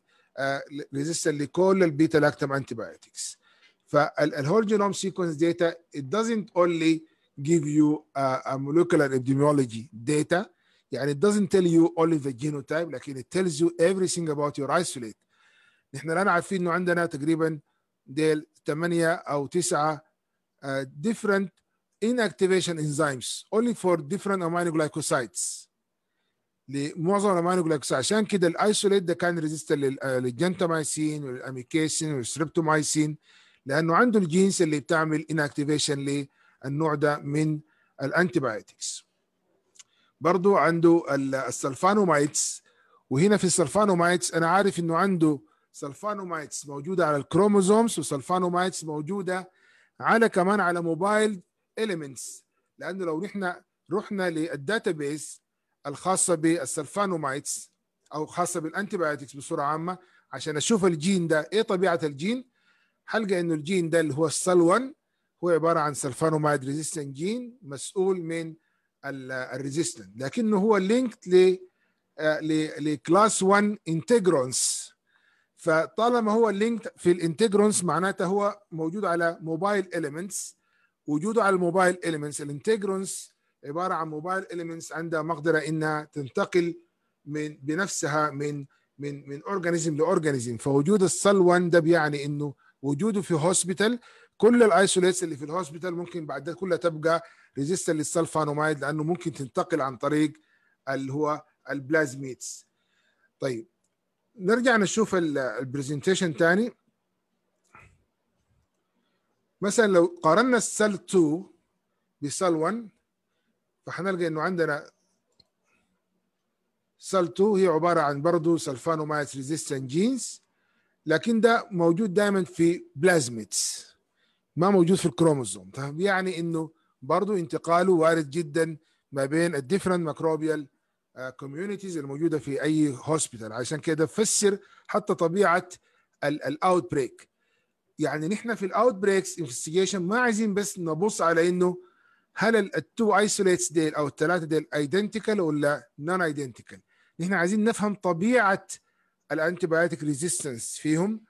ريزيستنت آه، لكل البيتا لاكتام انتي بايوتكس فالهول جينوم سيكونس داتا it doesn't only give you a, a molecular epidemiology data يعني it doesn't tell you only the genotype لكن it tells you everything about your isolate نحن الان عارفين انه عندنا تقريبا ديل 8 او 9 uh, آه، different inactivation enzymes only for different glycosides لمعظم الامينوجلايكوسايد عشان كده الايسوليت ده كان ريزيستر للجنتامايسين والاميكيسين والستريبتومايسين لانه عنده الجينز اللي بتعمل inactivation للنوع ده من الانتيبايوتكس برضو عنده السلفانومايتس وهنا في السلفانومايتس انا عارف انه عنده سلفانومايتس موجوده على الكروموزومز وسلفانومايتس موجوده على كمان على موبايل elements لانه لو نحن رحنا للداتا بيس الخاصه بالسلفانومايتس او خاصه بالانتيبيوتكس بصوره عامه عشان اشوف الجين ده ايه طبيعه الجين هلقى انه الجين ده اللي هو السل1 هو عباره عن سلفانومايد ريزيستنت جين مسؤول من الريزيستنت لكنه هو لينكد ل لكلاس 1 انتجرونس فطالما هو لينكد في الانتجرونس معناته هو موجود على موبايل اليمنتس وجوده على الموبايل اليمنتس الانتجرونس عباره عن موبايل اليمنتس عندها مقدره انها تنتقل من بنفسها من من من اورجانيزم لاورجانيزم فوجود الصل 1 ده بيعني انه وجوده في هوسبيتال كل الايسوليتس اللي في الهوسبيتال ممكن بعد ده كلها تبقى ريزيستنت للسلفانومايد لانه ممكن تنتقل عن طريق اللي هو البلازميتس طيب نرجع نشوف البرزنتيشن تاني مثلا لو قارنا السال 2 بسال 1 فهنلقى انه عندنا سال 2 هي عباره عن برضه مايس ريزيستنت جينز لكن ده موجود دائما في بلازميتس ما موجود في الكروموزوم تمام يعني انه برضه انتقاله وارد جدا ما بين الديفرنت ميكروبيال كوميونيتيز الموجوده في اي هوسبيتال عشان كده فسر حتى طبيعه الاوت بريك يعني نحن في الاوت بريكس انفستيجيشن ما عايزين بس نبص على انه هل التو ايسوليتس ديل او الثلاثه ديل ايدنتيكال ولا نون ايدنتيكال نحن عايزين نفهم طبيعه الانتيبيوتيك ريزيستنس فيهم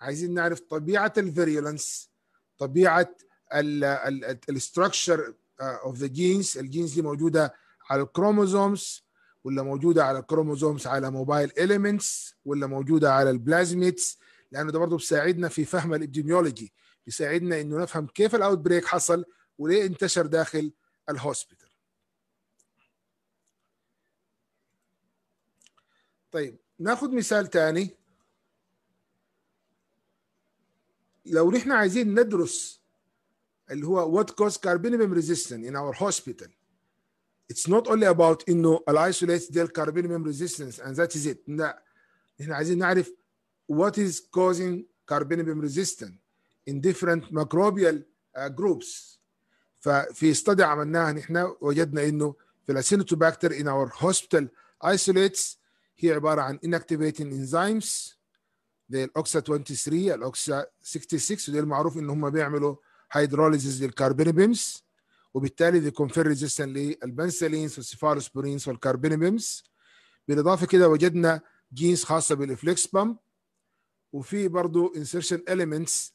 عايزين نعرف طبيعه الفيريولنس طبيعه الاستراكشر اوف ذا جينز الجينز دي موجوده على الكروموزومز ولا موجوده على الكروموزومز على موبايل اليمنتس ولا موجوده على البلازميتس لانه ده برضه بيساعدنا في فهم الابديميولوجي بيساعدنا انه نفهم كيف الاوت بريك حصل وليه انتشر داخل الهوسبيتال طيب ناخد مثال تاني لو نحن عايزين ندرس اللي هو what caused carbinium resistance in our hospital it's not only about انه الايسوليت ديال carbinium resistance and that is it لا نحن عايزين نعرف what is causing carbapenem resistant in different microbial uh, groups ففي استدي عملناها نحن وجدنا انه في الاسينوتوباكتر in our hospital isolates هي عباره عن inactivating enzymes زي الاوكسا 23 الاوكسا 66 ودي المعروف ان هم بيعملوا هيدروليزيز للكاربينيبيمز وبالتالي they confer resistance للبنسلينز والسيفالوسبورينز والكاربينيبيمز بالاضافه كده وجدنا جينز خاصه بالفليكس بامب وفي برضو insertion elements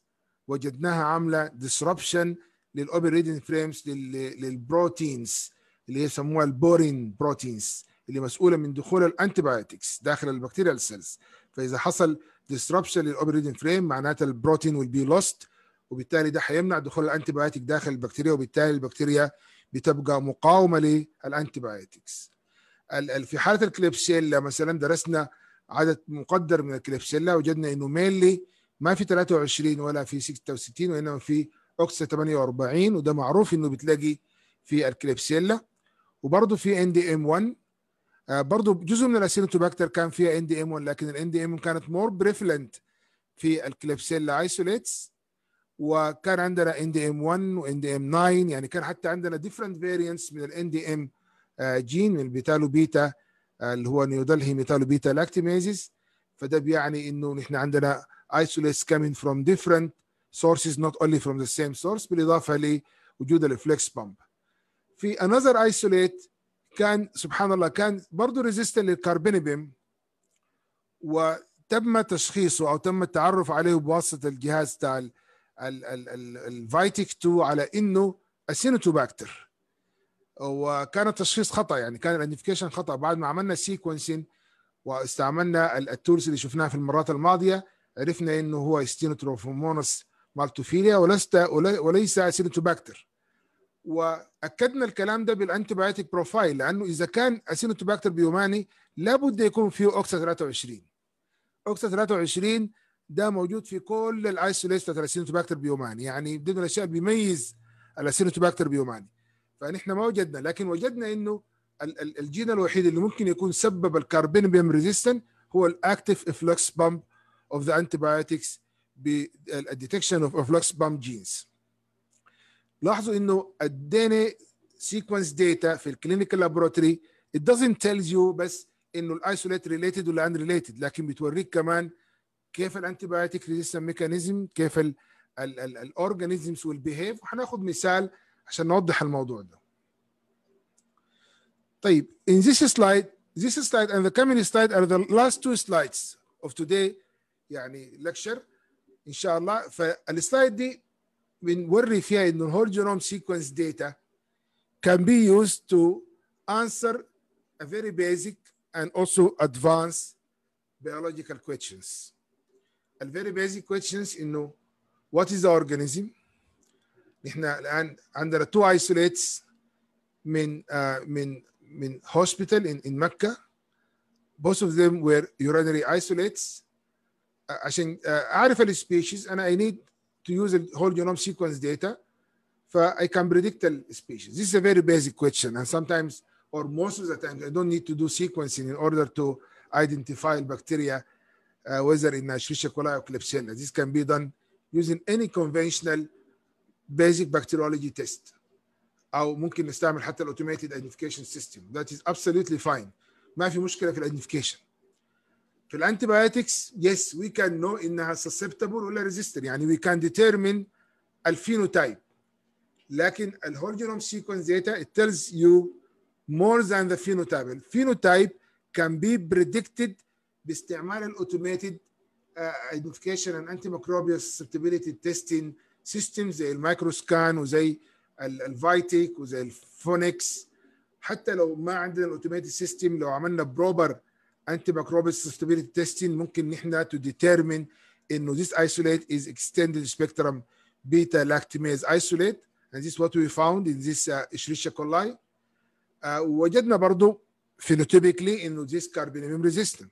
وجدناها عامله disruption للاوبريتنج frames للبروتينز اللي يسموها البورين بروتينز اللي مسؤوله من دخول الانتيبايوتكس داخل البكتيريال سيلز فاذا حصل disruption للاوبريتنج فريم معناتها البروتين will be lost وبالتالي ده هيمنع دخول الانتيبايوتيك داخل البكتيريا وبالتالي البكتيريا بتبقى مقاومه للانتيبايوتكس في حاله الكليبسيلا مثلا درسنا عدد مقدر من الكليبسيلا وجدنا انه مينلي ما في 23 ولا في 66 وانما في اوكسا 48 وده معروف انه بتلاقي في الكليبسيلا وبرضه في ان دي ام 1 برضه جزء من الاسينتوباكتر كان فيها ان دي ام 1 لكن الان دي ام كانت مور بريفلنت في الكليبسيلا ايسوليتس وكان عندنا ان دي ام 1 وان دي ام 9 يعني كان حتى عندنا ديفرنت فيرينس من الان دي ام جين من بيتالو بيتا اللي هو نيودلهي ميتالو بيتا لاكتيميزز فده بيعني انه نحن عندنا isolates coming from different sources not only from the same source بالاضافه لوجود الفليكس بامب في another isolate كان سبحان الله كان برضه ريزيستنت للكاربينيبيم وتم تشخيصه او تم التعرف عليه بواسطه الجهاز تاع الفايتيك 2 على انه اسينوتوباكتر وكان التشخيص خطا يعني كان الايدنتيفيكيشن خطا بعد ما عملنا سيكونسين واستعملنا التولز اللي شفناها في المرات الماضيه عرفنا انه هو ستينوتروفومونس مالتوفيليا ولست وليس اسينوتوباكتر واكدنا الكلام ده بالانتيبايوتيك بروفايل لانه اذا كان اسينوتوباكتر بيوماني لابد يكون فيه اوكسا 23 اوكسا 23 ده موجود في كل الايسوليتس بتاع الاسينوتوباكتر بيوماني يعني دي من الاشياء بيميز الاسينوتوباكتر بيوماني فنحن ما وجدنا لكن وجدنا انه الجين الوحيد اللي ممكن يكون سبب بيم ريزيستنت هو الاكتف افلوكس بامب اوف ذا انتيبايوتكس بالديتكشن اوف افلوكس بامب جينز لاحظوا انه الديني سيكونس داتا في الكلينيكال لابوراتوري it doesn't tells you بس انه الايسوليت ريليتد ولا ان ريليتد لكن بتوريك كمان كيف الانتيبايوتيك ريزيستنت ميكانيزم كيف الاورجانيزمز والبيهيف وهناخد مثال عشان نوضح الموضوع ده طيب in this slide this slide and the coming slide are the last two slides of today يعني lecture ان شاء الله فالسلايد دي بنوري فيها انه الهول جينوم سيكونس داتا can be used to answer a very basic and also advanced biological questions. A very basic questions, you know, what is the organism? احنا الان عندنا تو ايسوليتس من من من هوسبيتال ان ان مكه both of them were urinary isolates عشان اعرف السبيشيز انا I need to use the whole genome sequence data I can predict the species. This is a very basic question, and sometimes, or most of the time, I don't need to do sequencing in order to identify bacteria, uh, whether in Escherichia coli or Klebsiella. This can be done using any conventional بيزك بكتيريولوجي تيست او ممكن نستعمل حتى الاوتوميتد ايدنتيفيكيشن سيستم ذات از ابسولوتلي فاين ما في مشكله في الايدنتيفيكيشن في الانتيبايوتكس يس وي كان نو انها سسبتبل ولا ريزيستر يعني وي كان ديتيرمين الفينوتايب لكن الهول جينوم سيكونس داتا ات تيلز يو مور ذان ذا فينوتايب الفينوتايب كان بي بريدكتد باستعمال الاوتوميتد ايدنتيفيكيشن اند انتي antimicrobial سسبتبيليتي تيستينج سيستم زي المايكروسكان وزي الفايتيك وزي الفونكس حتى لو ما عندنا الاوتوميتد سيستم لو عملنا بروبر انتي مايكروبيال سستابيليتي تيستنج ممكن نحن تو ديترمين انه this isolate is extended spectrum beta lactamase isolate and this is what we found in this uh, Escherichia coli uh, وجدنا برضو phenotypically انه this carbinamine resistant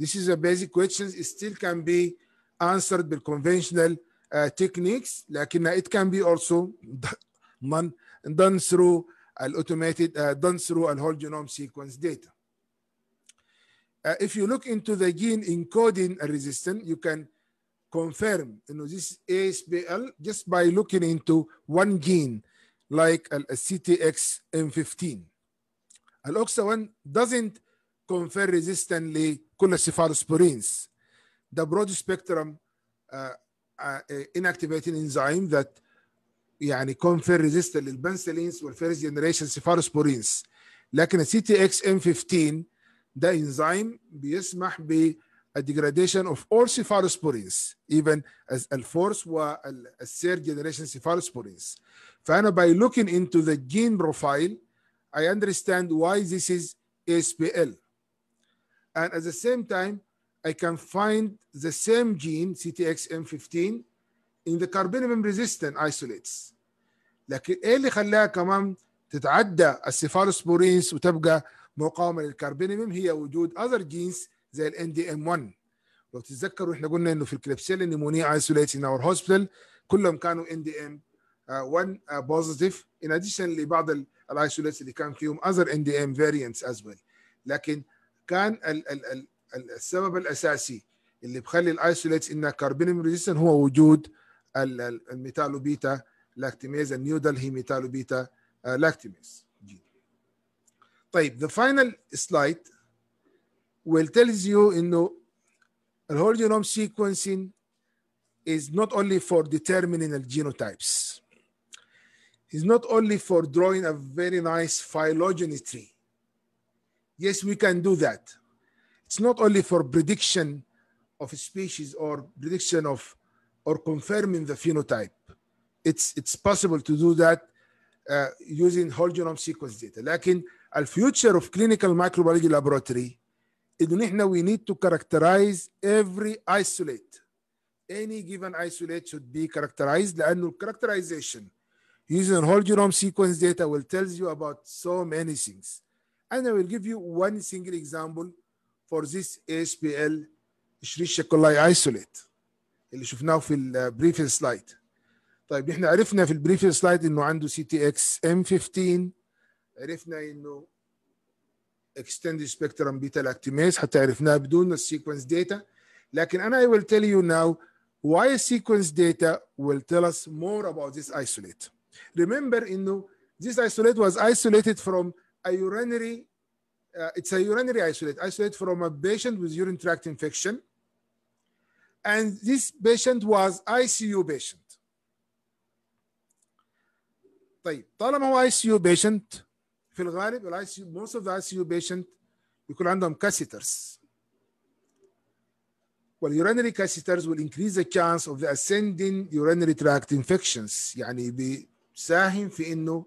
this is a basic question it still can be answered بالconventional Uh, techniques لكن it can be also done, done through automated uh, done through the whole genome sequence data. Uh, if you look into the gene encoding resistance, you can confirm you know, this ASBL just by looking into one gene like a CTX M15. Aloxawan doesn't confer resistantly cholecystinosporins. The broad spectrum uh, uh, uh, inactivating enzyme that يعني confer resistant للبنسلينز والفيرست جنريشن سيفاروسبورينز لكن السي تي اكس ام 15 ده انزيم بيسمح ب degradation of all cephalosporins even as الفورس والثيرد generation cephalosporins فانا by looking into the gene profile I understand why this is SPL and at the same time I can find the same gene CTXM15 in the carbinamine resistant isolates لكن ايه اللي خلاها كمان تتعدى السيفالوسبورينز وتبقى مقاومه للكاربينيميم هي وجود اذر جينز زي ال دي ام 1 لو تتذكروا احنا قلنا انه في الكليبسيل نيمونيا isolates ان اور هوسبيتال كلهم كانوا ان دي ام 1 بوزيتيف ان اديشن لبعض الايسوليتس اللي كان فيهم اذر ان دي ام well از ويل لكن كان ال ال ال السبب الاساسي اللي بخلي الايسوليت انها كاربينم ريزيستنت هو وجود الميتالوبيتا لاكتيميز هي هيميتالوبيتا لاكتيميز طيب the final slide will tells you انه the جينوم سيكونسين sequencing is not only for determining the genotypes. It's not only for drawing a very nice phylogeny tree. Yes, we can do that. It's not only for prediction of species or prediction of or confirming the phenotype. It's, it's possible to do that uh, using whole genome sequence data. future of clinical microbiology laboratory لابوراتوري انه نحن we need to characterize every isolate. Any given isolate should be characterized لانه characterization using whole genome sequence data will tell you about so many things. And I will give you one single example for this ASPL شريش شيكولاي isolate اللي شفناه في البريفيس slide. طيب احنا عرفنا في البريفيس slide انه عنده CTX m 15 عرفنا انه extended spectrum beta lactamase حتى عرفناها بدون السيكونس داتا لكن انا I will tell you now why sequence data will tell us more about this isolate. Remember, you this isolate was isolated from a urinary uh, it's a urinary isolate, isolate from a patient with urinary tract infection. And this patient was ICU patient. طيب طالما هو اي سي بيشنت في الغالب الاي سي موست اوف ذا اي سي يو بيشنت بيكون عندهم كاسيترز واليورينري كاسيترز will increase the chance of the ascending urinary tract infections يعني بيساهم في انه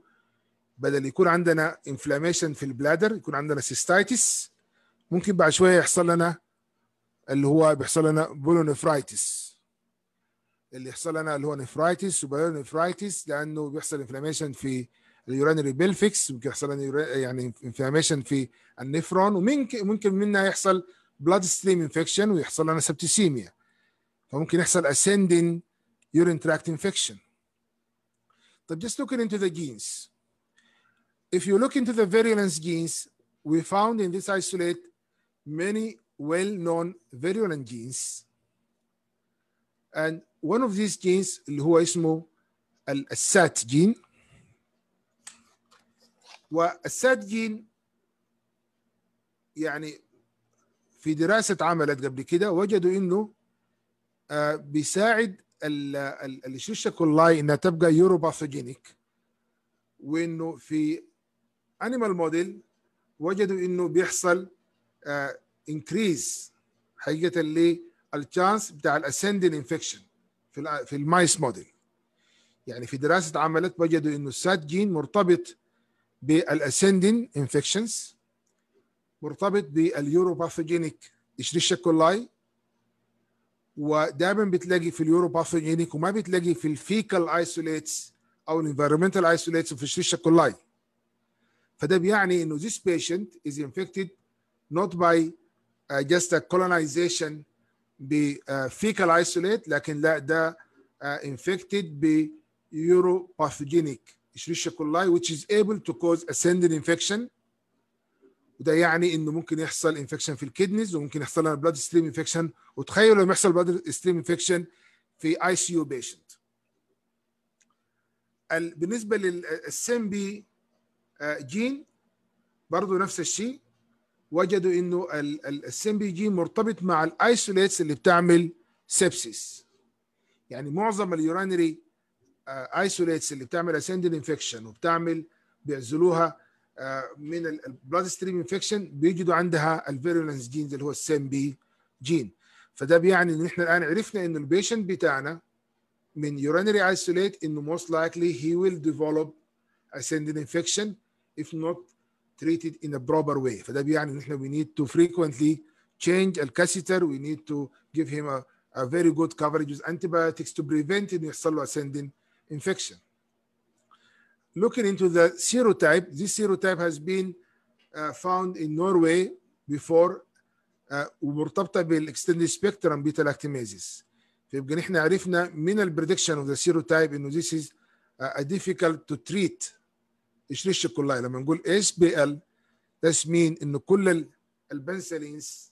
بدل يكون عندنا انفلاميشن في البلادر يكون عندنا سيستايتس ممكن بعد شويه يحصل لنا اللي هو بيحصل لنا بولونفرايتس اللي يحصل لنا اللي هو نفرايتس وبولونفرايتس لانه بيحصل انفلاميشن في اليورانري بيلفكس ممكن يحصل لنا يعني انفلاميشن في النفرون وممكن ممكن منها يحصل بلاد ستريم انفكشن ويحصل لنا سبتسيميا فممكن يحصل ascending urine tract infection طيب just looking into the genes if you look into the virulence genes, we found in this isolate many well-known virulence genes. And one of these genes, who is al sat gene. Well, sat gene, يعني في دراسة عملت قبل كده وجدوا إنه بيساعد الشيشة كولاي إنها تبقى يوروباثوجينيك وإنه في انيمال موديل وجدوا انه بيحصل انكريز آه, حقيقه للتشانس بتاع الاسندن انفكشن في في المايس موديل يعني في دراسه اتعملت وجدوا انه السات جين مرتبط بالاسندن انفكشنز مرتبط باليوروباثوجينيك اشريشيا كولاي ودائما بتلاقي في اليوروباثوجينيك وما بتلاقي في الفيكال ايسوليتس او الانفيرمنتال ايسوليتس وفي اشريشيا كولاي فده بيعني انه this patient is infected not by uh, just a colonization ب fecal isolate لكن لا ده uh, infected ب uropathogenic Escherichia كولاي which is able to cause ascending infection وده يعني انه ممكن يحصل infection في الكدنيز وممكن يحصل لنا blood stream infection وتخيلوا لما يحصل blood stream infection في ICU patient يو بيشنت بالنسبه للسمبي آه، جين برضه نفس الشيء وجدوا انه السمبي جين مرتبط مع الايسوليتس اللي بتعمل سبسيس يعني معظم اليورانري ايسوليتس آه، اللي بتعمل اسندين انفكشن وبتعمل بيعزلوها آه، من البلاد ستريم انفكشن بيجدوا عندها الفيرولنس جينز اللي هو السمبي جين فده بيعني ان احنا الان عرفنا ان البيشنت بتاعنا من يورانري ايسوليت انه موست لايكلي هي ويل ديفلوب ascending infection if not treated in a proper way فده بيعني ان احنا we need to frequently change catheter. we need to give him a, a very good coverage with antibiotics to prevent any يحصل له ascending infection looking into the serotype this serotype has been uh, found in Norway before uh, ومرتبطه spectrum beta-lactamases. لاكتيميزيس فيبقى احنا عرفنا من البريدكشن اوف ذا سيروتايب انه this is uh, a difficult to treat الشريش كلها لما نقول اس بي ال تسمين ان كل البنسلينز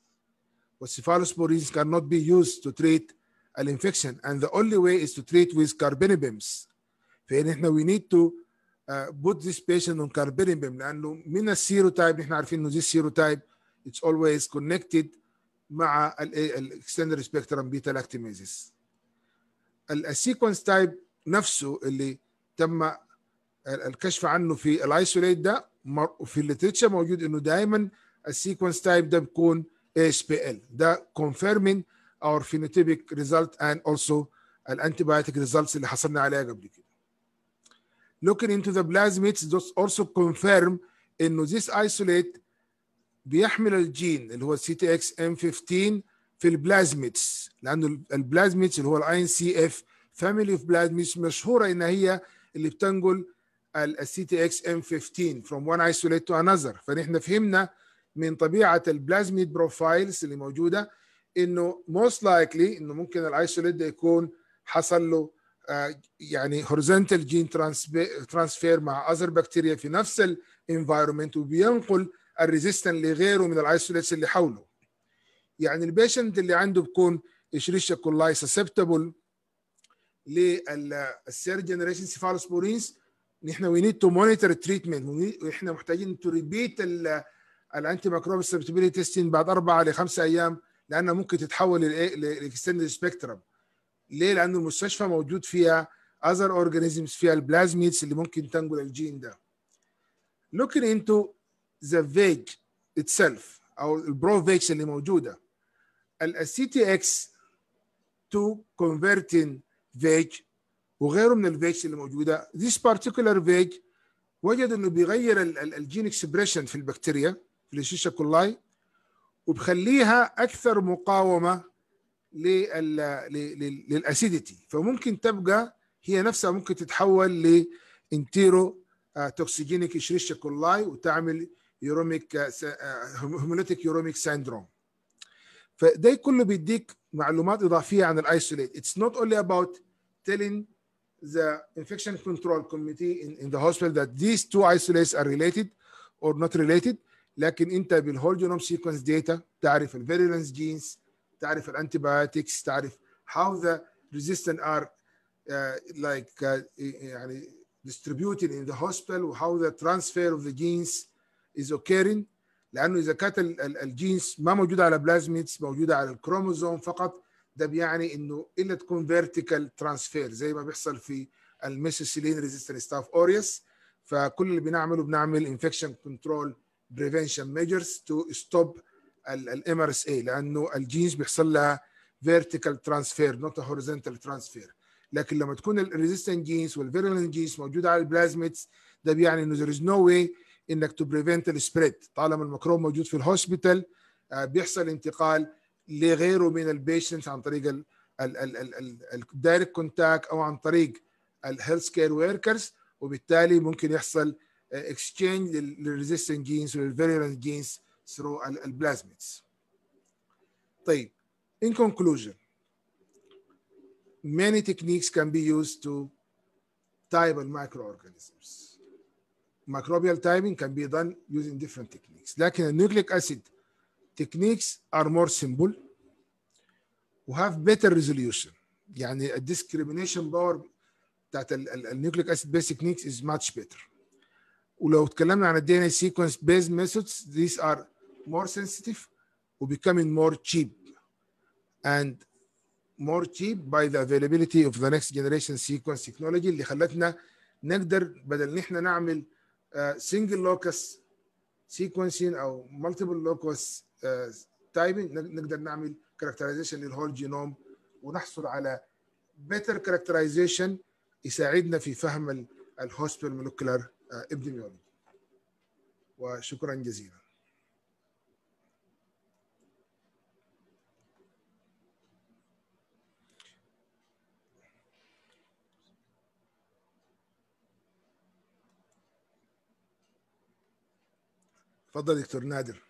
والسيفالوسبورينز cannot be used to treat an infection and the only way is to treat with carbenibims فان احنا we need to uh, put this patient on carbinibim لانه من السيروتايب احنا عارفين انه this serotype it's always connected مع الاكستندر سبيكترم بيتا لاكتيميزيس السيكونس تايب نفسه اللي تم الكشف عنه في الايسوليت ده في الليتشر موجود انه دايما السيكونس تايب ده بيكون اس بي ال ده confirming اور phenotypic result and also الانتيبيوتيك results اللي حصلنا عليها قبل كده. Looking into the plasmids those also confirm انه this isolate بيحمل الجين اللي هو سي تي اكس ام 15 في البلازميتس لانه البلازميتس اللي هو الاي ان سي اف فاميلي اوف بلازميتس مشهوره ان هي اللي بتنقل السي تي اكس ام 15 from one isolate to another فنحن فهمنا من طبيعه البلازميد بروفايلز اللي موجوده انه موست لايكلي انه ممكن الايسوليت ده يكون حصل له آه، يعني horizontal gene transfer مع other bacteria في نفس الانفايرمنت وبينقل الريزيستنت لغيره من الايسوليتس اللي حوله يعني البيشنت اللي عنده بكون اشريشيا كولاي سسبتبل للسير جنريشن سيفالوسبورينز ان احنا وي نيد تو مونيتور تريتمنت واحنا محتاجين تو ريبيت الانتي مايكروبيال سبتبيلي تيستين بعد اربع لخمسه ايام لانها ممكن تتحول للاكستندد إيه- سبيكترم ليه؟ لانه المستشفى موجود فيها اذر اورجانيزمز فيها البلازميدز اللي ممكن تنقل الجين ده. looking into the فيج itself او البرو فيج اللي موجوده ال CTX to converting vague وغيره من الفيجز اللي موجوده ذيس بارتيكولار فيج وجد انه بيغير الجين اكسبريشن في البكتيريا في الشيشه كولاي وبخليها اكثر مقاومه للاسيديتي فممكن تبقى هي نفسها ممكن تتحول لانتيرو توكسيجينيك شريشة كولاي وتعمل يوروميك هيموليتيك يوروميك سيندروم فده كله بيديك معلومات اضافيه عن الايسوليت اتس نوت اونلي اباوت تيلين the infection control committee in, in the hospital that these two isolates are related or not related لكن انت بالهول جينوم سيكونس داتا تعرف الفيريلانس جينز تعرف الانتيبيوتكس تعرف how the resistant are uh, like uh, يعني distributed in the hospital how the transfer of the genes is occurring لانه اذا كانت الجينز ما موجوده على بلازميتس موجوده على الكروموزوم فقط ده بيعني انه الا تكون فيرتيكال ترانسفير زي ما بيحصل في الميسوسيلين ريزيستنت ستاف اوريوس فكل اللي بنعمله بنعمل انفكشن كنترول بريفنشن ميجرز تو ستوب الام ار اس اي لانه الجينز بيحصل لها فيرتيكال ترانسفير نوت هوريزونتال ترانسفير لكن لما تكون الريزيستنت جينز والفيرلين جينز موجوده على البلازميتس ده بيعني انه ذير از نو واي انك تو بريفنت السبريد طالما الميكروب موجود في الهوسبيتال آه، بيحصل انتقال لغيره من البيشنتس عن طريق الدايركت كونتاكت او عن طريق الهيلث كير وركرز وبالتالي ممكن يحصل اكسشينج للريزيستنت جينز والفيريرنت جينز ثرو البلازميدز طيب in conclusion many techniques can be used to type microorganisms microbial typing can be done using different techniques لكن النيوكليك acid techniques are more simple وهاف بيتر ريزوليوشن يعني الديسكريميشن باور بتاعت النيوكليك اسيد بيس تكنيكس از ماتش بيتر ولو اتكلمنا عن الدي ان اي سيكونس بيز ميثودز ذيس ار مور سنسيتيف وبيكامينج مور تشيب اند مور تشيب باي ذا افيلابيلتي اوف ذا نكست جنريشن سيكونس تكنولوجي اللي خلتنا نقدر بدل ان احنا نعمل سنجل لوكس سيكونسين او مالتيبل لوكس تايبنج نقدر نعمل كاركترايزيشن للهول جينوم ونحصل على بيتر كاركترايزيشن يساعدنا في فهم الهوسبيتال مولكيولار ابديميولوجي وشكرا جزيلا تفضل دكتور نادر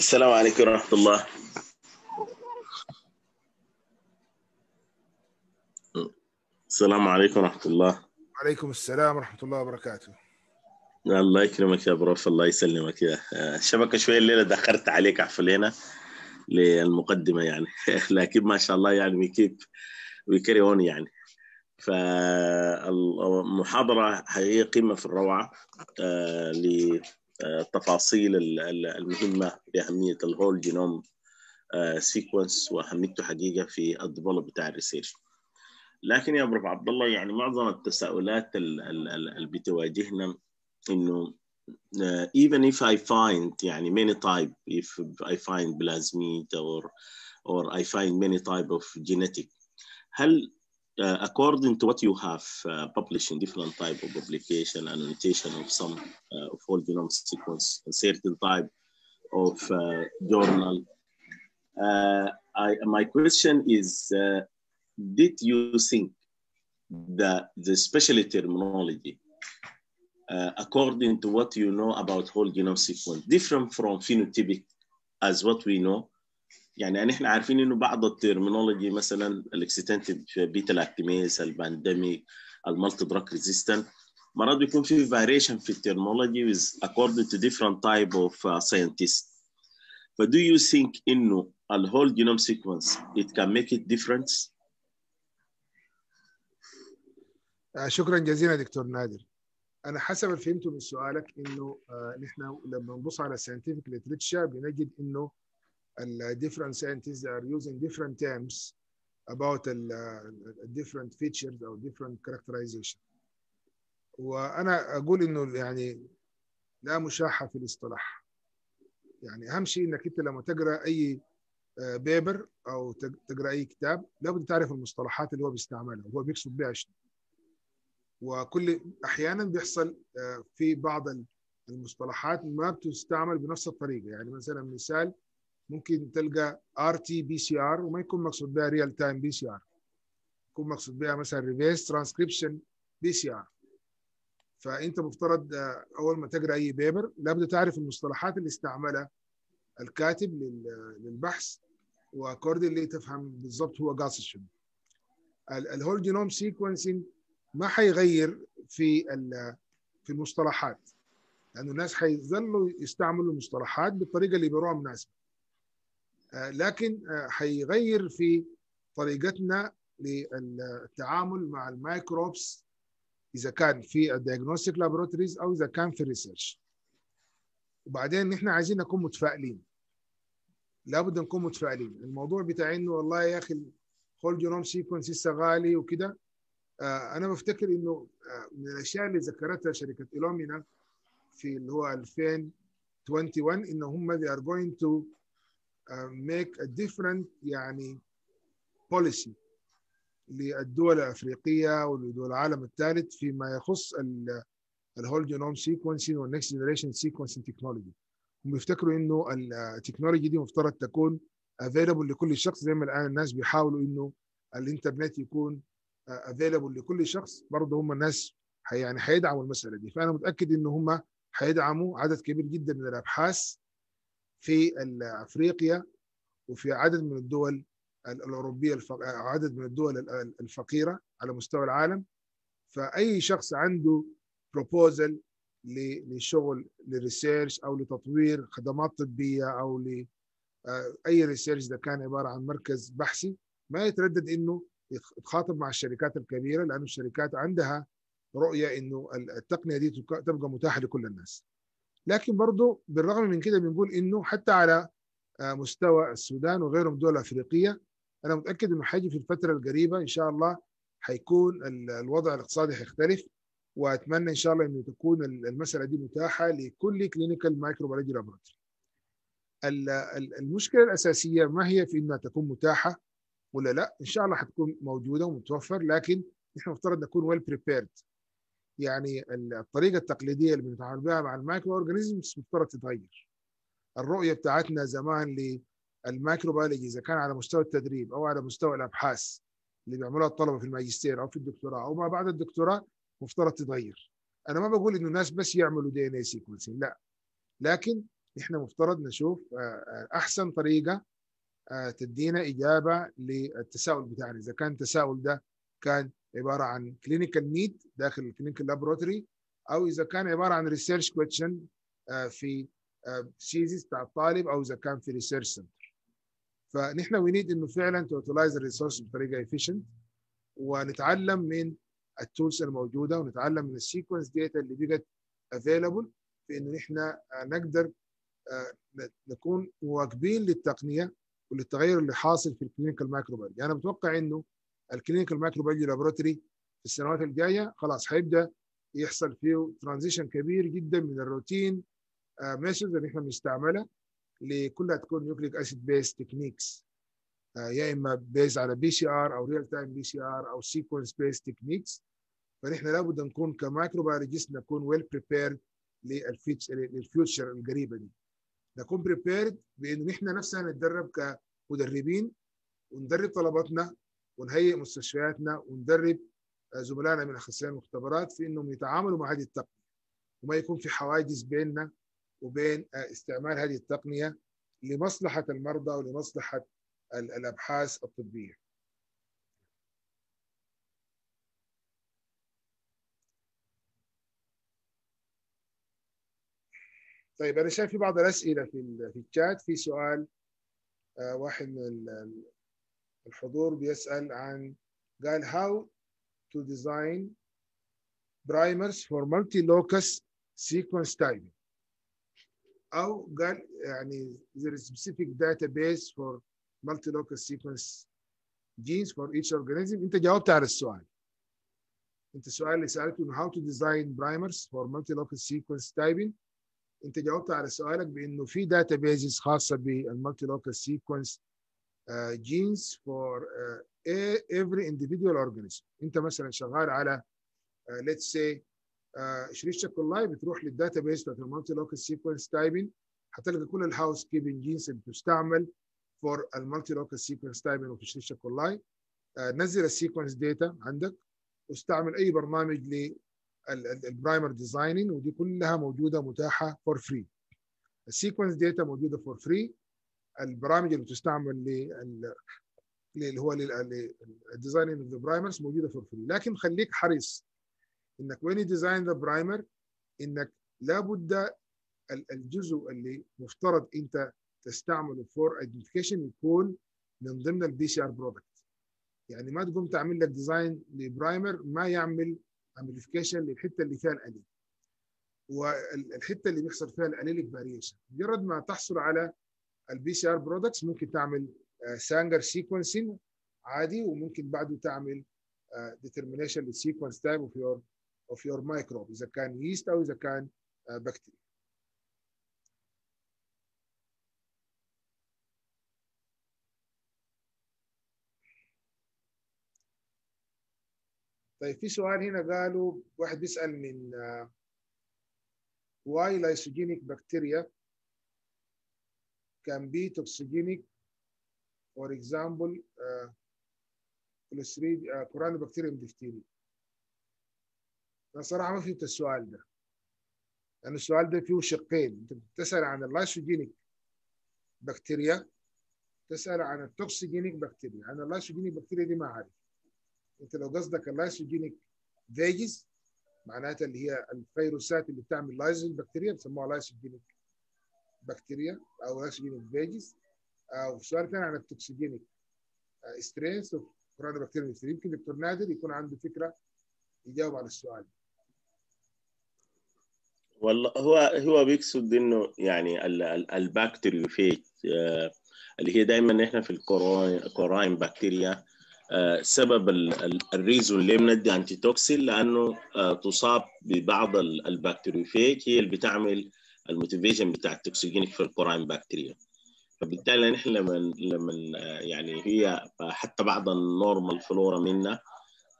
السلام عليكم ورحمة الله السلام عليكم ورحمة الله وعليكم السلام ورحمة الله وبركاته الله يكرمك يا بروف الله يسلمك يا شبكة شوية الليلة دخلت عليك عفلينا للمقدمة يعني لكن ما شاء الله يعني ويكيب ويكري اون يعني فالمحاضرة هي قمة في الروعة آه، التفاصيل المهمه باهميه الهول جينوم سيكونس واهميته حقيقه في الديفلوب بتاع الريسيرش لكن يا ابو عبد الله يعني معظم التساؤلات اللي بتواجهنا انه آه، even if I find يعني many type if I find plasmid or or I find many type of genetic هل uh, according to what you have uh, published in different type of publication and annotation of some uh, of whole genome sequence, and certain type of uh, journal. Uh, I, my question is, uh, did you think that the specialty terminology, according to what you know about whole genome sequence, different from phenotypic as what we know, يعني, يعني احنا عارفين انه بعض الترمينولوجي مثلا الاكسيتنتيف بيتا لاكتيميز البانديميك المالتي دراك ريزيستنت مرات بيكون في فاريشن في الترمينولوجي according to different type of uh, scientists. But do you think انه ال whole genome sequence it can make it difference? آه، شكرا جزيلا دكتور نادر. انا حسب اللي فهمته من سؤالك انه آه، نحن لما نبص على الساينتفك literature بنجد انه different scientists are using different terms about different features or different characterization وانا اقول انه يعني لا مشاحه في الاصطلاح يعني اهم شيء انك انت لما تقرا اي بيبر آه، او تقرا اي كتاب لابد تعرف المصطلحات اللي هو بيستعملها وهو بيقصد بها شنو وكل احيانا بيحصل آه، في بعض المصطلحات ما بتستعمل بنفس الطريقه يعني مثلا مثال ممكن تلقى ار تي بي سي ار وما يكون مقصود بها ريال تايم بي سي ار يكون مقصود بها مثلا ريفيرس ترانسكريبشن بي سي ار فانت مفترض آه، اول ما تقرا اي بيبر لابد تعرف المصطلحات اللي استعملها الكاتب للبحث واكورد اللي تفهم بالضبط هو قاصد شنو الهول جينوم سيكونسينج ما حيغير في في المصطلحات لانه الناس حيظلوا يستعملوا المصطلحات بالطريقه اللي بيروها مناسبه آه، لكن آه، هيغير في طريقتنا للتعامل مع الميكروبس اذا كان في الديagnostic لابوراتوريز او اذا كان في الريسيرش وبعدين نحن عايزين نكون متفائلين لابد نكون متفائلين الموضوع بتاع انه والله يا اخي الهول جينوم سيكونس لسه غالي وكده آه، انا بفتكر انه من الاشياء اللي ذكرتها شركه الومينا في اللي هو 2021 انه هم they are going to آه، make a different يعني policy للدول الافريقيه ولدول العالم الثالث فيما يخص الهول جينوم سيكونسين والنكست جنريشن سيكونسين تكنولوجي هم بيفتكروا انه التكنولوجي دي مفترض تكون افيلبل لكل شخص زي ما الان الناس بيحاولوا انه الانترنت يكون افيلبل آه، لكل شخص برضه هم الناس يعني هيدعموا المساله دي فانا متاكد ان هم هيدعموا عدد كبير جدا من الابحاث في افريقيا وفي عدد من الدول الاوروبيه عدد من الدول الفقيره على مستوى العالم فاي شخص عنده بروبوزل لشغل للريسيرش او لتطوير خدمات طبيه او آه، اي ريسيرش ده كان عباره عن مركز بحثي ما يتردد انه يتخاطب مع الشركات الكبيره لانه الشركات عندها رؤيه انه التقنيه دي تبقى متاحه لكل الناس. لكن برضه بالرغم من كده بنقول انه حتى على آه، مستوى السودان وغيرهم دول افريقيه انا متاكد انه حيجي في الفتره القريبه ان شاء الله حيكون الوضع الاقتصادي حيختلف واتمنى ان شاء الله انه تكون المساله دي متاحه لكل كلينيكال مايكروبيولوجي لابراتوري المشكله الاساسيه ما هي في انها تكون متاحه ولا لا ان شاء الله حتكون موجوده ومتوفر لكن نحن مفترض نكون ويل بريبيرد يعني الطريقه التقليديه اللي بنتعامل بها مع المايكرو اورجانيزمز مفترض تتغير الرؤيه بتاعتنا زمان للمايكروبيولوجي اذا كان على مستوى التدريب او على مستوى الابحاث اللي بيعملوها الطلبه في الماجستير او في الدكتوراه او ما بعد الدكتوراه مفترض تتغير انا ما بقول انه الناس بس يعملوا دي ان اي سيكونسنج لا لكن احنا مفترض نشوف آه، آه، احسن طريقه آه، تدينا اجابه للتساؤل بتاعنا اذا كان التساؤل ده كان عباره عن كلينيكال نيد داخل الكلينيكال لابوراتوري او اذا كان عباره عن ريسيرش كويشن آه، في سيزيس آه، بتاع الطالب او اذا كان في ريسيرش سنتر فنحن وي نيد انه فعلا توتلايز الريسورس بطريقه افيشنت ونتعلم من التولز الموجوده ونتعلم من السيكونس داتا اللي بقت افيلبل في انه نحن آه، نقدر نكون مواكبين للتقنيه وللتغير اللي حاصل في الكلينيكال مايكروبيولوجي انا بتوقع انه الكلينيكال مايكروبيولوجي لابوراتوري في السنوات الجايه خلاص هيبدا يحصل فيه ترانزيشن كبير جدا من الروتين ميثود آه، اللي احنا بنستعملها لكلها تكون نيوكليك اسيد بيس تكنيكس يا اما بيز على بي سي ار او ريال تايم بي سي ار او سيكونس بيس تكنيكس فنحن لابد نكون كمايكروبيولوجيست نكون ويل بريبيرد للفيوتشر القريبه دي نكون بريبيرد بان احنا نفسنا نتدرب كمدربين وندرب طلباتنا ونهيئ مستشفياتنا وندرب آه، زملائنا من اخصائيين المختبرات في انهم يتعاملوا مع هذه التقنيه وما يكون في حواجز بيننا وبين آه، استعمال هذه التقنيه لمصلحه المرضى ولمصلحه الابحاث الطبيه. طيب انا شايف في بعض الاسئله في في الشات في سؤال آه، واحد من الحضور بيسأل عن قال how to design primers for multi-locus sequence typing أو قال يعني there is specific database for multi-locus sequence genes for each organism أنت جاوبت على السؤال أنت السؤال اللي سألته how to design primers for multi-locus sequence typing أنت جاوبت على سؤالك بأنه في databases خاصة بالmulti بالmulti-locus sequence uh, genes for uh, every individual organism انت مثلا شغال على uh, let's say uh, شريشة شكل بتروح للداتا بيس بتاعت المالتي لوكال سيكونس تايبنج هتلقى كل الهاوس كيبنج جينز اللي بتستعمل فور المالتي لوكال سيكونس تايبنج وفي شريشة كولاي uh, نزل السيكونس داتا عندك واستعمل اي برنامج للبرايمر ديزايننج ودي كلها موجوده متاحه فور فري السيكونس داتا موجوده فور فري البرامج اللي بتستعمل لل اللي هو للديزاين اوف ذا برايمرز موجوده فور فري لكن خليك حريص انك وين ديزاين ذا برايمر انك لابد الجزء اللي مفترض انت تستعمله فور ايدنتيفيكيشن يكون من ضمن البي سي ار برودكت يعني ما تقوم تعمل لك ديزاين لبرايمر ما يعمل امبليفيكيشن للحته اللي فيها الاليل والحته اللي بيحصل فيها الاليل فاريشن مجرد ما تحصل على البي سي ار برودكتس ممكن تعمل آه، سانجر سيكونسين عادي وممكن بعده تعمل ديترمينيشن للسيكونس تايم اوف يور اوف يور مايكروب اذا كان ييست او اذا كان بكتيريا آه، طيب في سؤال هنا قالوا واحد بيسال من واي لايسوجينيك بكتيريا can be toxigenic. For example, uh, Clostridium, uh, Corynebacterium أنا صراحة ما فهمت السؤال ده. لأن السؤال ده فيه شقين، أنت بتسأل عن اللايسوجينيك بكتيريا تسأل عن التوكسيجينيك بكتيريا، انا اللايسوجينيك بكتيريا دي ما عارف. أنت لو قصدك اللايسوجينيك فيجز معناتها اللي هي الفيروسات اللي بتعمل لايز بكتيريا بيسموها لايسوجينيك بكتيريا او ناشفين فيجز او سؤال ثاني عن التوكسيجينيك ستريس كورونا بكتيريا يمكن دكتور نادر يكون عنده فكره يجاوب على السؤال والله هو هو بيقصد انه يعني البكتيريوفيج اللي هي دائما احنا في الكوراين بكتيريا سبب الريزون اللي بندي انتي توكسين لانه تصاب ببعض البكتيريوفيج هي اللي بتعمل الموتيفيشن بتاع التوكسيجينيك في الكوراين بكتيريا فبالتالي نحن لما لما يعني هي حتى بعض النورمال فلورا منا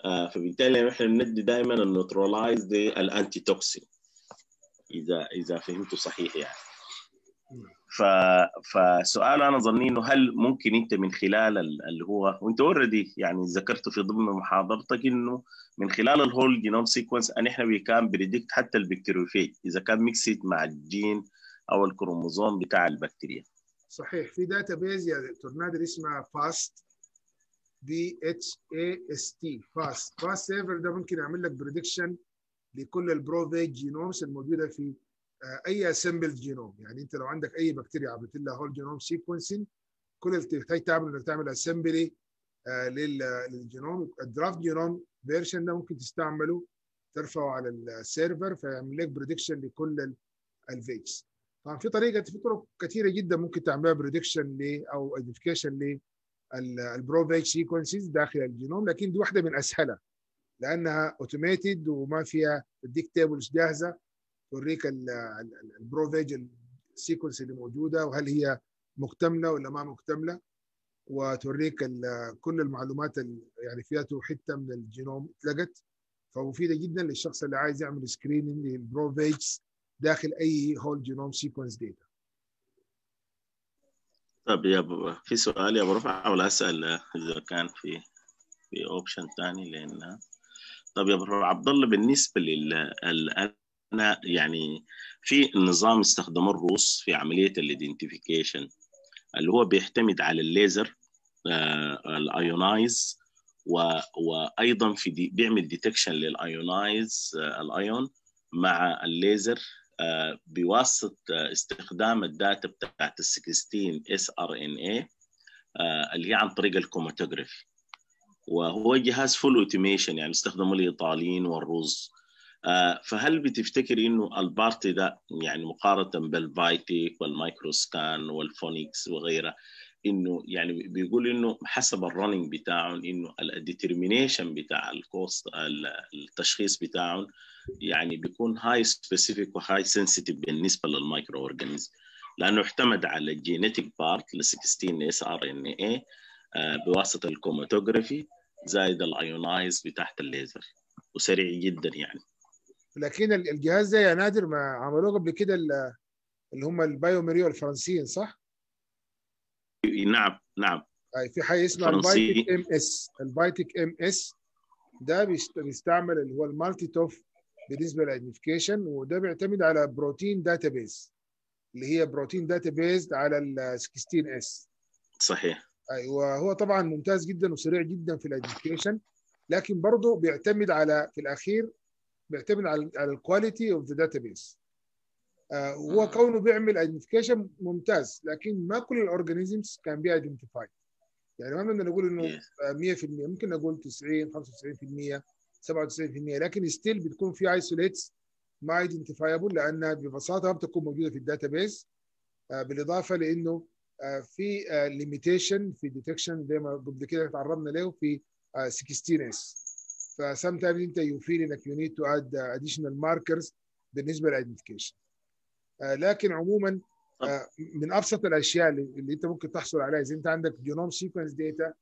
آه، فبالتالي نحن بندي دائما النيوترلايز الانتي توكسين اذا اذا فهمته صحيح يعني ف... فسؤال انا ظني انه هل ممكن انت من خلال اللي هو وانت اوريدي يعني ذكرته في ضمن محاضرتك انه من خلال الهول جينوم سيكونس ان احنا كان بريدكت حتى البكتيريوفيج اذا كان ميكسيت مع الجين او الكروموزوم بتاع البكتيريا صحيح في داتا بيز يا دكتور نادر اسمها فاست بي اتش اي اس تي فاست فاست سيفر ده ممكن يعمل لك بريدكشن لكل البروفيج جينومز الموجوده في اي اسمبل جينوم يعني انت لو عندك اي بكتيريا عملت لها هول جينوم سيكونسنج كل اللي تحتاج تعمل انك تعمل اسمبلي آه، للجينوم الدرافت جينوم فيرجن ده ممكن تستعمله ترفعه على السيرفر فيعمل لك بريدكشن لكل الفيكس طبعا في طريقه في طرق كثيره جدا ممكن تعملها بريدكشن ل او ايدنتيفيكيشن للبروفيج سيكونسز داخل الجينوم لكن دي واحده من اسهلها لانها اوتوميتد وما فيها تديك تيبلز جاهزه توريك البروفيج السيكونس اللي موجوده وهل هي مكتمله ولا ما مكتمله وتوريك كل المعلومات يعني فيها حته من الجينوم اتلقت فمفيده جدا للشخص اللي عايز يعمل سكريننج للبروفيج داخل اي هول جينوم سيكونس داتا طب يا بابا في سؤال يا برفع ولا اسال اذا كان في في اوبشن ثاني لان طب يا ابو عبد الله بالنسبه لل انا يعني في نظام استخدمه الروس في عمليه الايدنتيفيكيشن اللي هو بيعتمد على الليزر آه، الايونايز وايضا في دي بيعمل ديتكشن للايونايز آه، الايون مع الليزر آه، بواسطه استخدام الداتا بتاعت ال 16 اس ار ان اي اللي هي عن طريق الكوماتوجرافي وهو جهاز فول اوتوميشن يعني استخدموا الايطاليين والروس آه، فهل بتفتكر انه البارتي ده يعني مقارنه بالفايتيك والمايكروسكان والفونيكس وغيرها انه يعني بيقول انه حسب الرننج بتاعهم انه الديترمينيشن بتاع الكوست التشخيص بتاعهم يعني بيكون هاي سبيسيفيك وهاي سنسيتيف بالنسبه للمايكرو اورجانيزم لانه اعتمد على الجينيتيك بارت ل 16 اس ار ان اي بواسطه الكوماتوجرافي زائد الايونايز بتاعت الليزر وسريع جدا يعني لكن الجهاز ده يا نادر ما عملوه قبل كده اللي هم البايوميريو الفرنسيين صح؟ نعم نعم اي في حاجه اسمها البايتك ام اس البايتك ام اس ده بيستعمل اللي هو المالتي توف بالنسبه للايدنتيفيكيشن وده بيعتمد على بروتين داتابيز اللي هي بروتين داتابيز على ال 16 اس صحيح ايوه هو طبعا ممتاز جدا وسريع جدا في الايدنتيفيكيشن لكن برضه بيعتمد على في الاخير بيعتمد على على الكواليتي اوف ذا داتا بيس هو آه. كونه بيعمل ايدنتيفيكيشن ممتاز لكن ما كل الاورجانيزمز كان بي ايدنتيفاي يعني ما بنقدر نقول انه 100% آه، ممكن نقول 90 95% 97% لكن ستيل بتكون في ايسوليتس ما ايدنتيفايبل لانها ببساطه ما بتكون موجوده في الداتا آه، بيس بالاضافه لانه في ليميتيشن في ديتكشن زي ما قبل كده تعرضنا له في 16 اس فسمتايمز انت يو فيل انك يو نيد تو اد اديشنال ماركرز بالنسبه للايدنتيكيشن uh, لكن عموما uh, من ابسط الاشياء اللي انت ممكن تحصل عليها اذا انت عندك جينوم سيكونس داتا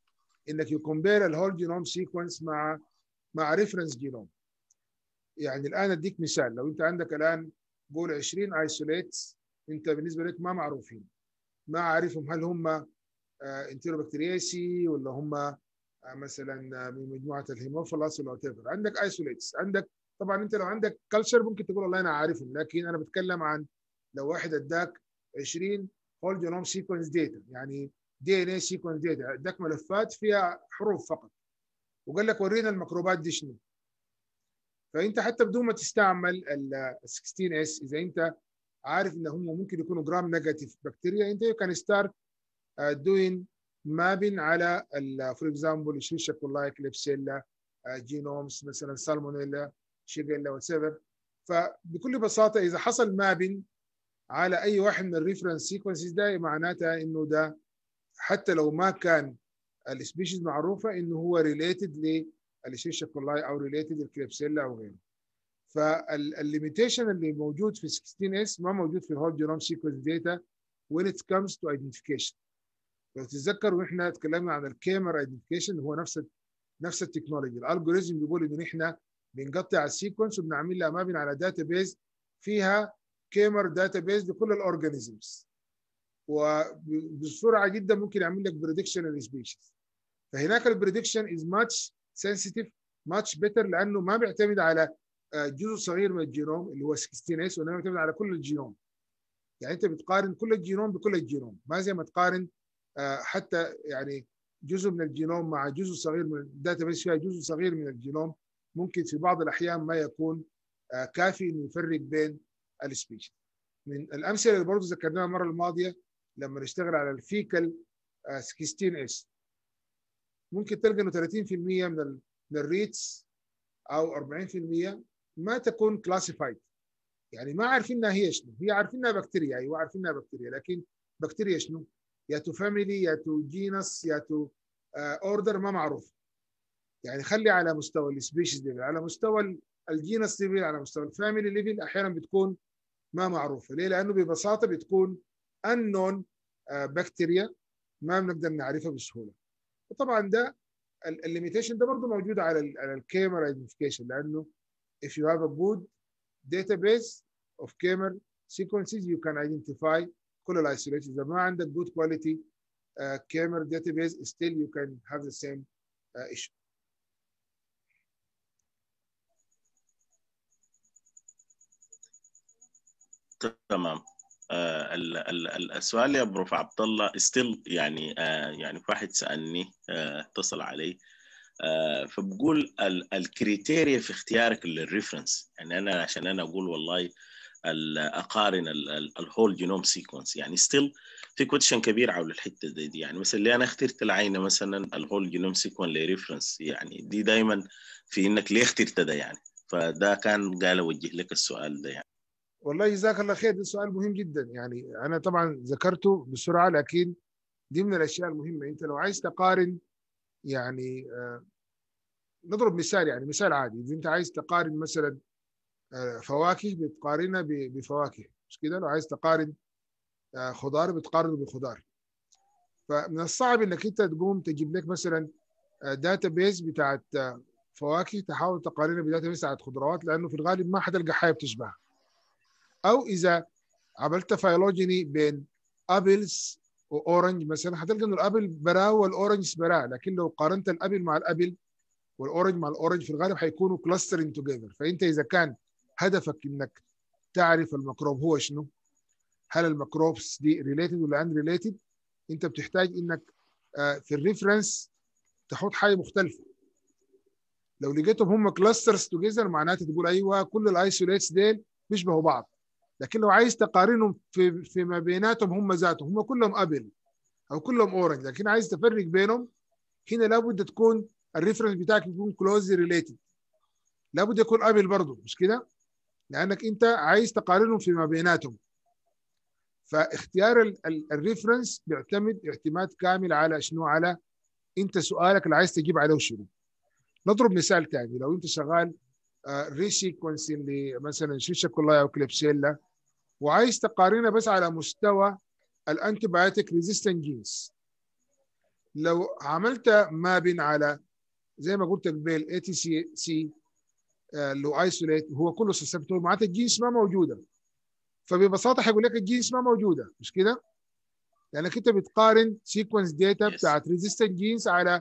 انك كومبير الهول جينوم سيكونس مع مع ريفرنس جينوم يعني الان اديك مثال لو انت عندك الان قول 20 ايسوليتس انت بالنسبه لك ما معروفين ما عارفهم هل هم انتيروبكترياسي uh, ولا هم آه، مثلا آه، من مجموعه الهيموفيلاس والواتيفر عندك ايسوليتس عندك طبعا انت لو عندك كلتشر ممكن تقول والله انا عارفهم لكن انا بتكلم عن لو واحد اداك 20 هول جينوم سيكونس داتا يعني دي ان اي سيكونس داتا اداك ملفات فيها حروف فقط وقال لك ورينا الميكروبات دي شنو فانت حتى بدون ما تستعمل ال 16 اس اذا انت عارف ان هم ممكن يكونوا جرام نيجاتيف بكتيريا انت يو كان ستارت دوين مابن على فور اكزامبل شيشكو لايك ليبسيلا جينومز مثلا سالمونيلا شيجيلا وسيفر فبكل بساطه اذا حصل مابن على اي واحد من الريفرنس سيكونسز ده معناتها انه ده حتى لو ما كان السبيشيز معروفه انه هو ريليتد للشيشكولاي او ريليتد للكليبسيلا او غيره فالليميتيشن اللي موجود في 16 اس ما موجود في الهول جينوم سيكونس داتا when it comes to identification لو تتذكر واحنا اتكلمنا عن الكاميرا ايدنتيفيكيشن هو نفس نفس التكنولوجي الالجوريزم بيقول ان احنا بنقطع السيكونس وبنعمل لها مابين على داتا بيز فيها كاميرا داتا بيز لكل الاورجانيزمز وبسرعه جدا ممكن يعمل لك بريدكشن للسبيشيز فهناك البريدكشن از ماتش سنسيتيف ماتش بيتر لانه ما بيعتمد على آه، جزء صغير من الجينوم اللي هو 16 اس وانما بيعتمد على كل الجينوم يعني انت بتقارن كل الجينوم بكل الجينوم ما زي ما تقارن آه، حتى يعني جزء من الجينوم مع جزء صغير من الداتا بيس فيها جزء صغير من الجينوم ممكن في بعض الاحيان ما يكون آه، كافي انه يفرق بين السبيشيز من الامثله اللي برضه ذكرناها المره الماضيه لما نشتغل على الفيكل 16 آه، اس ممكن تلقى انه 30% من من الريتس او 40% ما تكون كلاسيفايد يعني ما عارفين انها هي شنو هي عارفين انها بكتيريا ايوه عارفين انها بكتيريا لكن بكتيريا شنو؟ يا تو فاميلي يا تو جينس يا تو آه، اوردر ما معروف يعني خلي على مستوى السبيشيز ليفل على مستوى الجينس ليفل على مستوى الفاميلي ليفل احيانا بتكون ما معروفه ليه؟ لانه ببساطه بتكون unknown بكتيريا آه، ما بنقدر نعرفها بسهوله وطبعا ده الليميتيشن ده برضه موجود على على الكاميرا ايدنتيفيكيشن لانه if you have a good database of camera sequences you can identify كل الايسوليشن ما عندك جود كواليتي كاميرا database still you can have the same سيم uh, issue تمام آه السؤال يا بروف عبد الله ستيل يعني آه يعني واحد سالني آه اتصل علي آه فبقول الكريتيريا في اختيارك للريفرنس يعني انا عشان انا اقول والله آه اقارن الهول جينوم سيكونس يعني ستيل في كوتشن كبير حول الحته دي, دي يعني مثلا اللي انا اخترت العينه مثلا الهول جينوم سيكونس لريفرنس يعني دي دايما في انك ليه اخترت ده يعني فده كان قال اوجه لك السؤال ده يعني والله جزاك الله خير ده سؤال مهم جدا يعني انا طبعا ذكرته بسرعه لكن دي من الاشياء المهمه انت لو عايز تقارن يعني آه نضرب مثال يعني مثال عادي اذا انت عايز تقارن مثلا آه، فواكه بتقارنها بفواكه مش كده لو عايز تقارن آه، خضار بتقارنه بخضار فمن الصعب انك انت تقوم تجيب لك مثلا داتا آه، بيز بتاعت فواكه تحاول تقارنها بداتا بيز بتاعت خضروات لانه في الغالب ما حتلقى حاجه بتشبهها او اذا عملت فايلوجيني بين ابلز واورنج مثلا هتلقى ان الابل براه والاورنج براه لكن لو قارنت الابل مع الابل والاورنج مع الاورنج في الغالب هيكونوا كلاسترنج توجذر فانت اذا كان هدفك انك تعرف الميكروب هو شنو هل الميكروبس دي ريليتد ولا ان ريليتد انت بتحتاج انك آه، في الريفرنس تحط حاجه مختلفه لو لقيتهم هم كلاسترز توجذر معناته تقول ايوه كل الايسوليتس ديل بيشبهوا بعض لكن لو عايز تقارنهم في فيما بيناتهم هم ذاتهم هم كلهم ابل او كلهم اورنج لكن عايز تفرق بينهم هنا لابد تكون الريفرنس بتاعك يكون كلوزلي ريليتد لابد يكون ابل برضه مش كده لانك انت عايز تقارنهم فيما بيناتهم فاختيار الريفرنس بيعتمد اعتماد كامل على شنو على انت سؤالك اللي عايز تجيب عليه شنو نضرب مثال ثاني لو انت شغال ريسيكونسين آه، مثلا شيشاكولاي او كليبسيلا وعايز تقارنها بس على مستوى الانتي بايوتيك ريزيستنت جينز لو عملت بين على زي ما قلت قبل اي تي سي سي آه، لو ايسوليت هو كله سسبتول معناته الجينز ما موجوده فببساطه هيقول لك الجينز ما موجوده مش كده؟ لانك انت بتقارن سيكونس داتا بتاعت ريزيستنت جينز على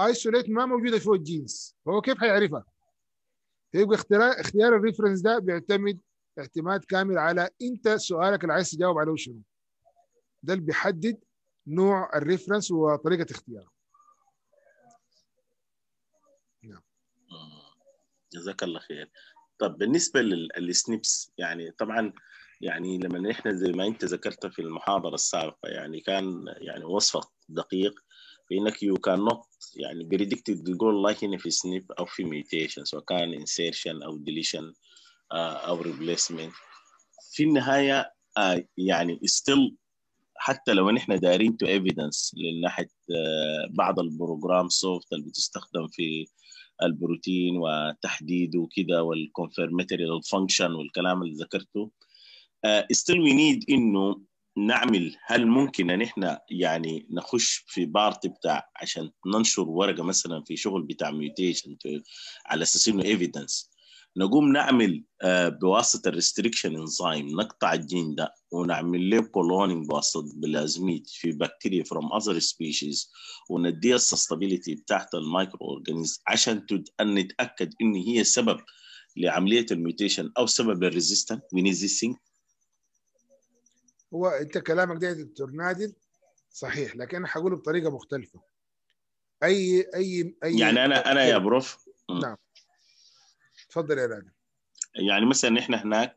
ايسوليت ما موجوده فوق الجينز فهو كيف هيعرفها؟ فيبقى اختيار اختيار الريفرنس ده بيعتمد اعتماد كامل على انت سؤالك اللي عايز تجاوب عليه شنو ده اللي بيحدد نوع الريفرنس وطريقه اختياره جزاك الله خير طب بالنسبه للسنيبس يعني طبعا يعني لما احنا زي ما انت ذكرت في المحاضره السابقه يعني كان يعني وصف دقيق بانك يو كان نوت يعني بريدكت الجول لايكن في سنيب او في ميوتيشن سواء كان انسيرشن او ديليشن آه، او ريبليسمنت في النهايه آه، يعني ستيل حتى لو نحن دارين تو ايفيدنس ناحيه آه، بعض البروجرام سوفت اللي بتستخدم في البروتين وتحديده وكده والكونفرماتري فانكشن والكلام اللي ذكرته ستيل وي نيد انه نعمل هل ممكن ان احنا يعني نخش في بارت بتاع عشان ننشر ورقه مثلا في شغل بتاع ميوتيشن على اساس انه ايفيدنس نقوم نعمل آه، بواسطه الريستريكشن انزيم نقطع الجين ده ونعمل له كولونينج بواسطه بلازميد في بكتيريا فروم اذر سبيشيز ونديها السستابيليتي بتاعت المايكرو اورجانيزم عشان نتاكد ان هي سبب لعمليه الميوتيشن او سبب الريزيستنت وينيزيسينج هو انت كلامك ده يا دكتور نادر صحيح لكن انا هقوله بطريقه مختلفه اي اي اي يعني انا انا يا بروف نعم اتفضل يا راجل يعني مثلا احنا هناك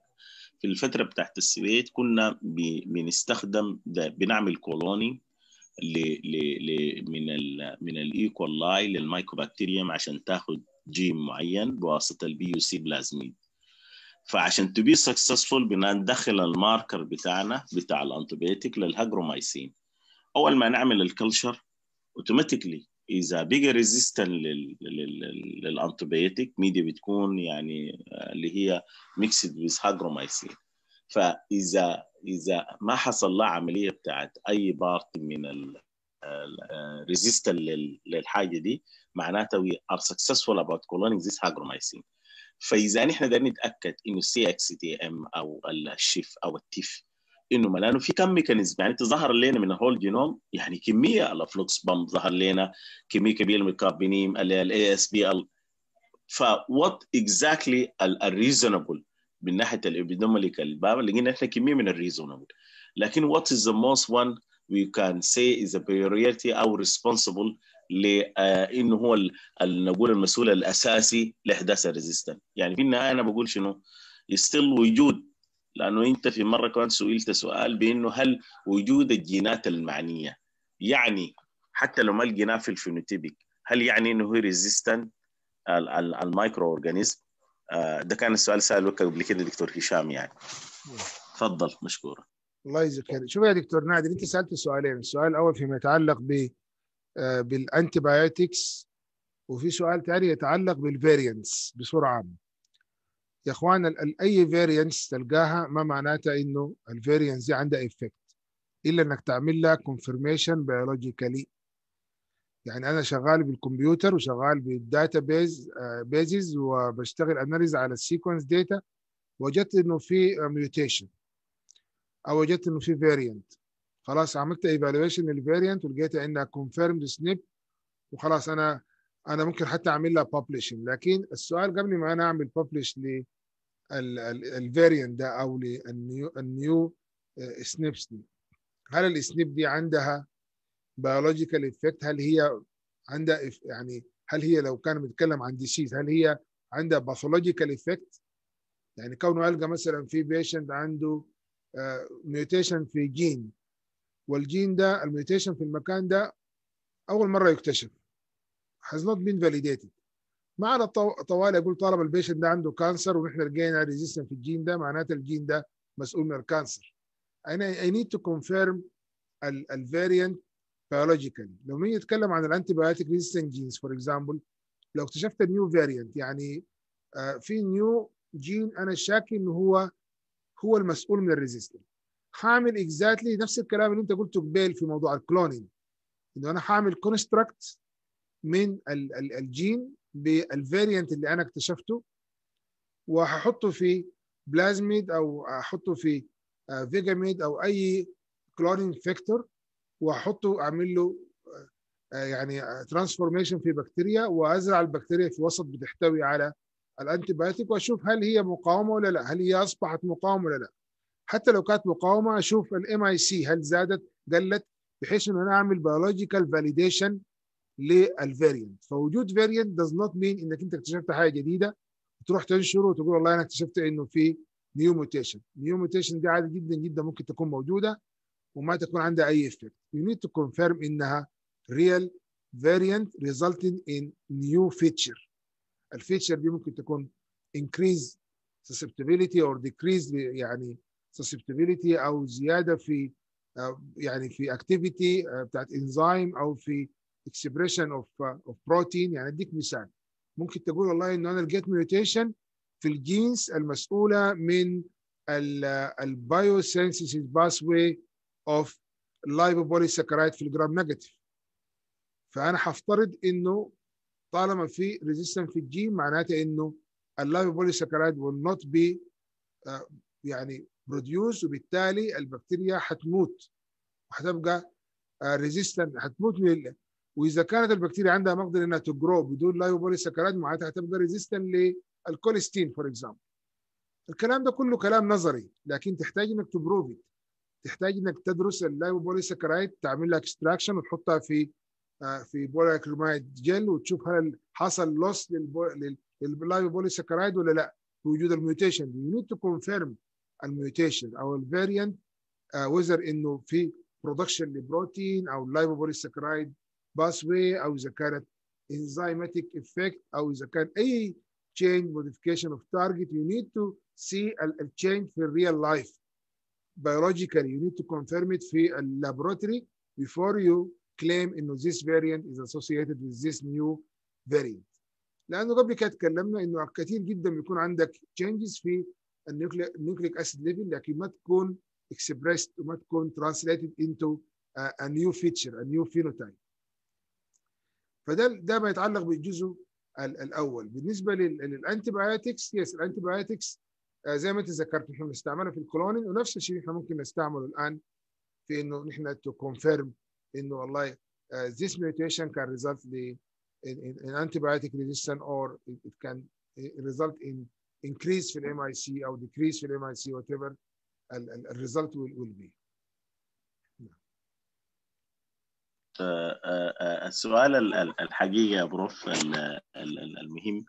في الفتره بتاعت السويد كنا بنستخدم بنعمل كولوني ل ل ل من الـ من الايكولاي للمايكوبكتيريوم عشان تاخد جين معين بواسطه البي يو سي بلازميد فعشان تبي سكسسفول بندخل الماركر بتاعنا بتاع الانتيبيوتيك للهجرومايسين اول ما نعمل الكلشر اوتوماتيكلي اذا بيجي ريزيستنت للانتيبيوتيك ميديا بتكون يعني آه، اللي هي ميكسد ويز هاجرومايسين فاذا اذا ما حصل لها عمليه بتاعت اي بارت من الريزيستنت آه، للحاجه دي معناتها وي ار سكسسفول اباوت كولونينج ذيس هاجرومايسين فاذا نحن دايما نتاكد انه السي اكس تي ام او الشيف او التيف انه لانه في كم ميكانيزم يعني تظهر لنا من الهول جينوم يعني كميه الافلوكس بام ظهر لنا كميه كبيره من الكاربينيم الاي اس بي ال فوات اكزاكتلي الريزونبل من ناحيه الابيدوميك الباب لقينا احنا كميه من الريزونبل لكن وات از ذا موست وان وي كان سي از ا بريورتي او ريسبونسبل لانه آه، هو نقول المسؤول الاساسي لاحداث الريزيستنت يعني في النهايه انا بقول شنو ستيل وجود لانه انت في مره كمان سئلت سؤال بانه هل وجود الجينات المعنيه يعني حتى لو ما لقيناه في الفينوتيبك هل يعني انه هي ريزيستنت المايكرو اورجانيزم آه، ده كان السؤال ساله قبل كده دكتور هشام يعني تفضل مشكوره الله يجزيك خير شوف يا دكتور نادر انت سالت سؤالين السؤال الاول فيما يتعلق ب آه، بالانتي بايوتكس وفي سؤال ثاني يتعلق بالفيرينس بصوره عامه يا اخوان اي فيرينس تلقاها ما معناتها انه الفيرينس دي عندها افكت الا انك تعمل لها كونفرميشن بيولوجيكالي يعني انا شغال بالكمبيوتر وشغال بالداتا بيز بيزز وبشتغل اناليز على السيكونس داتا وجدت انه في ميوتيشن او وجدت انه في فيرينت خلاص عملت ايفالويشن للفيرينت ولقيت عندها كونفيرمد سنيب وخلاص انا انا ممكن حتى اعمل لها ببلشنج لكن السؤال قبل ما انا اعمل ببلش للفيريانت ده او للنيو النيو سنيبس دي هل السنيب دي عندها بيولوجيكال افكت هل هي عندها يعني هل هي لو كان بيتكلم عن ديسيز هل هي عندها باثولوجيكال افكت يعني كونه القى مثلا في بيشنت عنده ميوتيشن آه، في جين والجين ده الميوتيشن في المكان ده اول مره يكتشف has not been validated معنى طوال يقول طالما البيشن ده عنده كانسر ونحن لقينا ريزيستنت في الجين ده معناته الجين ده مسؤول من الكانسر I اي نيد تو كونفيرم الفاريانت بيولوجيكالي لو مين يتكلم عن الانتي بايوتيك ريزيستنت جينز فور اكزامبل لو اكتشفت نيو فاريانت يعني آه، في نيو جين انا شاكي ان هو هو المسؤول من الريزيستنت هعمل اكزاكتلي exactly نفس الكلام اللي انت قلته قبل في موضوع الكلونينج انه انا هعمل كونستراكت من الجين بالفيرينت اللي انا اكتشفته وهحطه في بلازميد او احطه في فيجاميد آه، او اي كلونينج فيكتور واحطه اعمل له آه، آه، يعني ترانسفورميشن في بكتيريا وازرع البكتيريا في وسط بتحتوي على الانتيبيوتيك واشوف هل هي مقاومه ولا لا هل هي اصبحت مقاومه ولا لا حتى لو كانت مقاومه اشوف الام اي سي هل زادت قلت بحيث ان انا اعمل بيولوجيكال فاليديشن للفاريانت فوجود فاريانت does not mean انك انت اكتشفت حاجه جديده تروح تنشره وتقول والله انا اكتشفت انه في نيو موتيشن نيو موتيشن دي عادي جدا جدا ممكن تكون موجوده وما تكون عندها اي افكت يو نيد تو كونفيرم انها ريال فاريانت resulting ان نيو فيتشر الفيتشر دي ممكن تكون increase susceptibility or decrease يعني susceptibility او زياده في آه، يعني في activity آه، بتاعت انزيم او في اكسبريشن اوف اوف بروتين يعني اديك مثال ممكن تقول والله انه انا لقيت ميوتيشن في الجينز المسؤوله من البايو باس واي اوف لايبوبوليساكرايد في الجرام نيجاتيف فانا هفترض انه طالما في ريزيستنت في الجين معناته انه اللايبوبوليساكرايد will not be بي uh, يعني بروديوس وبالتالي البكتيريا هتموت وهتبقى ريزيستنت uh, هتموت واذا كانت البكتيريا عندها مقدره انها تجرو بدون لايوبولي سكرات معناتها هتبقى ريزيستنت للكوليستين فور اكزامبل الكلام ده كله كلام نظري لكن تحتاج انك تبروف تحتاج انك تدرس اللايوبولي سكرات تعمل لها اكستراكشن وتحطها في آه، في بولاكرومايد جل وتشوف هل حصل لوس لللايوبولي سكرايد ولا لا في وجود الميوتيشن يو نيد تو كونفيرم الميوتيشن او الفاريانت وذر آه، انه في برودكشن لبروتين او لايبوبوليسكرايد was او اذا كانت enzymatic effect او اذا كان اي change modification of target you need to see a change في real life biologically you need to confirm it في laboratory before you claim انه this variant is associated with this new variant لانه قبل كده اتكلمنا انه كتير جدا بيكون عندك changes في النيوكليك اسيد ليفل لكن ما تكون expressed وما تكون translated into a, a new feature a new phenotype فده ده ما يتعلق بالجزء الاول بالنسبه للانتيبايوتكس يس الانتيبايوتكس زي ما انت ذكرت احنا بنستعملها في الكلونين ونفس الشيء احنا ممكن نستعمله الان في انه نحن تو كونفيرم انه والله آه، this mutation can result in, in, انتيبايوتيك antibiotic resistance or it, it can eh, result in increase في ال MIC او decrease في ال MIC whatever وات ايفر الريزلت ويل will be آه، آه، آه، السؤال الحقيقي يا بروف المهم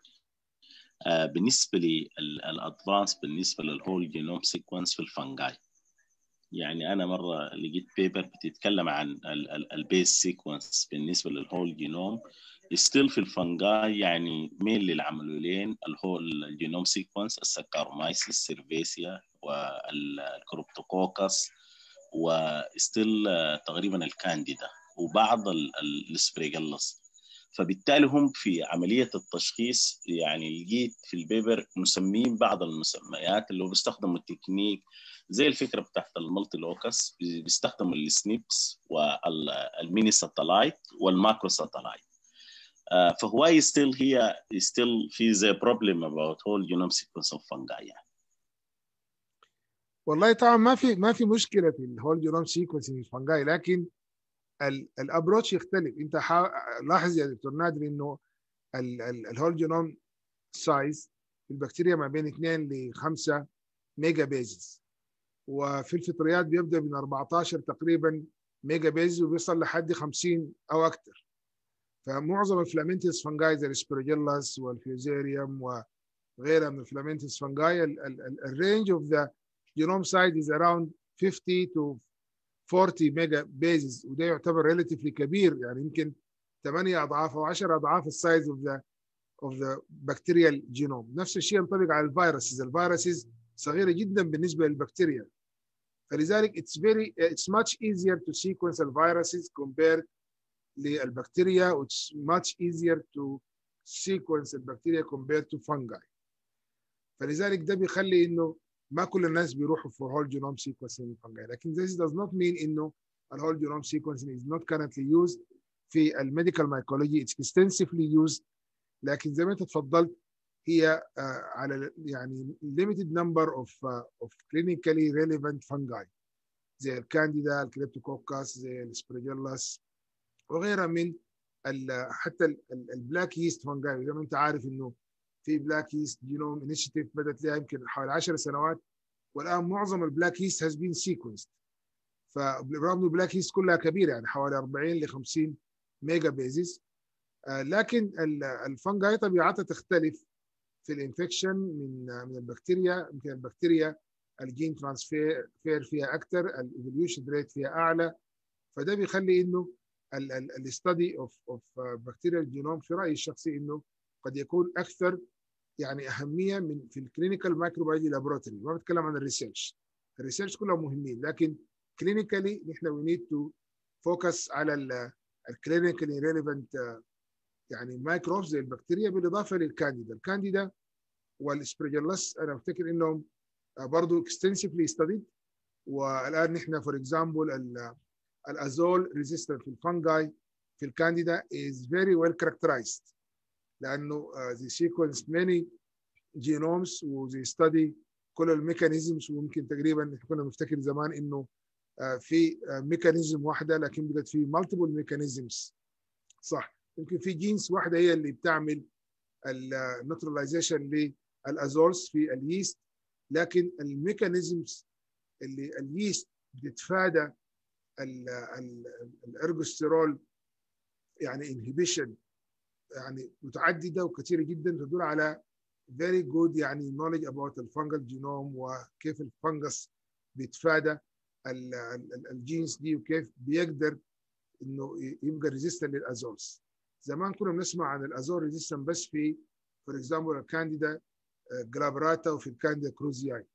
بالنسبه للادفانس بالنسبه للهول جينوم سيكونس في الفنجاي يعني انا مره لقيت بيبر بتتكلم عن البيس سيكونس بالنسبه للهول جينوم ستيل في الفنجاي يعني مين اللي عملوا لين الهول جينوم سيكونس السكارومايسيس سيرفيسيا والكروبتوكوكس وستيل تقريبا الكانديدا وبعض قلص فبالتالي هم في عملية التشخيص يعني لقيت في البيبر مسمين بعض المسميات اللي هو بيستخدموا التكنيك زي الفكرة بتاعت الملتي لوكس بيستخدموا السنيبس والميني ساتلايت والماكرو ساتلايت آه، فهو ستيل هي ستيل في زي بروبلم اباوت هول جينوم سيكونس اوف فانجاي يعني والله طبعا ما في ما في مشكله في الهول جينوم سيكونسنج فانجاي لكن الابروتش يختلف انت حا... لاحظ يا دكتور نادر انه الهول جينوم سايز في البكتيريا ما بين 2 ل 5 ميجا بيزز وفي الفطريات بيبدا من 14 تقريبا ميجا بيز وبيصل لحد 50 او اكثر فمعظم الفلامنتس فانجاي زي السبروجيلاس والفيوزيريوم وغيرها من الفلامنتس فانجاي الرينج اوف ذا جينوم سايد از اراوند 50 تو 40 ميجا بيزز وده يعتبر ريلاتيفلي كبير يعني يمكن 8 اضعاف او 10 اضعاف السايز اوف ذا اوف ذا بكتيريال جينوم نفس الشيء ينطبق على الفيروسز الفيروسز صغيره جدا بالنسبه للبكتيريا فلذلك اتس فيري اتس ماتش ايزير تو سيكونس الفيروسز كومبيرد للبكتيريا واتس ماتش ايزير تو سيكونس البكتيريا كومبيرد تو فانجاي فلذلك ده بيخلي انه ما كل الناس بيروحوا for whole genome sequencing fungi لكن this does not mean انه whole genome sequencing is not currently used في الميديكال مايكولوجي it's extensively used لكن زي ما انت تفضلت هي uh, على يعني limited number of uh, of clinically relevant fungi زي الكانديدا الكريبتوكوكاس زي السبريجيلاس وغيرها من ال حتى البلاك ييست فانجاي زي ما انت عارف انه في بلاك ايست جينوم انيشيتيف بدات لها يمكن حوالي 10 سنوات والان معظم البلاك ايست هاز بين سيكونس فرغم انه البلاك ايست كلها كبيره يعني حوالي 40 ل 50 ميجا بيزيس آه، لكن الفنجاي طبيعتها تختلف في الانفكشن من من البكتيريا يمكن البكتيريا الجين ترانسفير فيها اكثر الايفوليوشن ريت فيها اعلى فده بيخلي انه الاستدي اوف اوف بكتيريا الجينوم في رايي الشخصي انه قد يكون اكثر يعني اهميه من في الكلينيكال مايكروبيولوجي لابوراتوري ما بتكلم عن الريسيرش الريسيرش كلها مهمين لكن كلينيكالي نحن وي نيد تو فوكس على الكلينيكالي ريليفنت يعني مايكروبز زي البكتيريا بالاضافه للكانديدا الكانديدا والسبريجلس انا افتكر انهم برضه اكستنسفلي ستديد والان نحن فور اكزامبل الازول ريزيستنت في الفانجاي في الكانديدا از فيري ويل كاركترايزد لانه uh, they sequence many genomes وذي study كل الميكانيزمز ويمكن تقريبا كنا بنفتكر زمان انه uh, في ميكانيزم uh, واحده لكن بدات في مالتيبل ميكانيزمز صح يمكن في جينز واحده هي اللي بتعمل النيوتراليزيشن للازولز في اليست لكن الميكانيزمز اللي اليست بتتفادى الارجسترول يعني انهبيشن يعني متعدده وكثيره جدا تدل على very good يعني knowledge about fungal جينوم وكيف الفنجس بيتفادى الجينز دي وكيف بيقدر انه يبقى ريزيستنت للازولز زمان كنا بنسمع عن الازول ريزيستنت بس في فور اكزامبل الكانديدا جلابراتا وفي الكانديدا كروزياي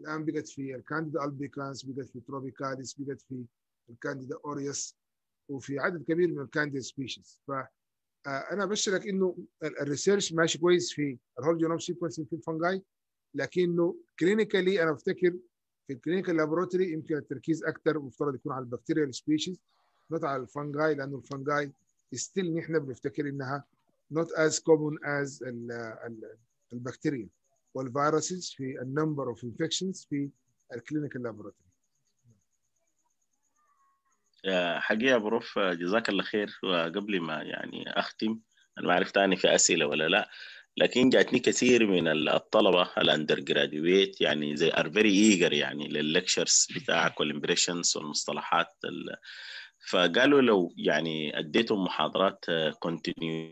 الان بقت في الكانديدا البيكانس بقت في تروبيكاليس بقت في الكانديدا اوريوس وفي عدد كبير من الكانديدا سبيشيز ف آه، انا بشرك انه الريسيرش ماشي كويس في الهول جينوم سيكونسنج في الفنجاي لكنه كلينيكالي انا بفتكر في الكلينيكال لابوراتوري يمكن التركيز اكثر مفترض يكون على البكتيريال سبيشيز نوت على الفنجاي لانه الفنجاي ستيل نحن بنفتكر انها نوت از كومون از البكتيريا والفيروسز في النمبر اوف انفكشنز في الكلينيكال لابوراتوري آه، حقيقة بروف آه، جزاك الله خير وقبل ما يعني أختم أنا ما أعرف تاني في أسئلة ولا لا لكن جاتني كثير من الطلبة الأندر جراديويت يعني زي ار فيري ايجر يعني للليكشرز بتاعك والإمبريشنز والمصطلحات فقالوا لو يعني أديتهم محاضرات كونتينيويشن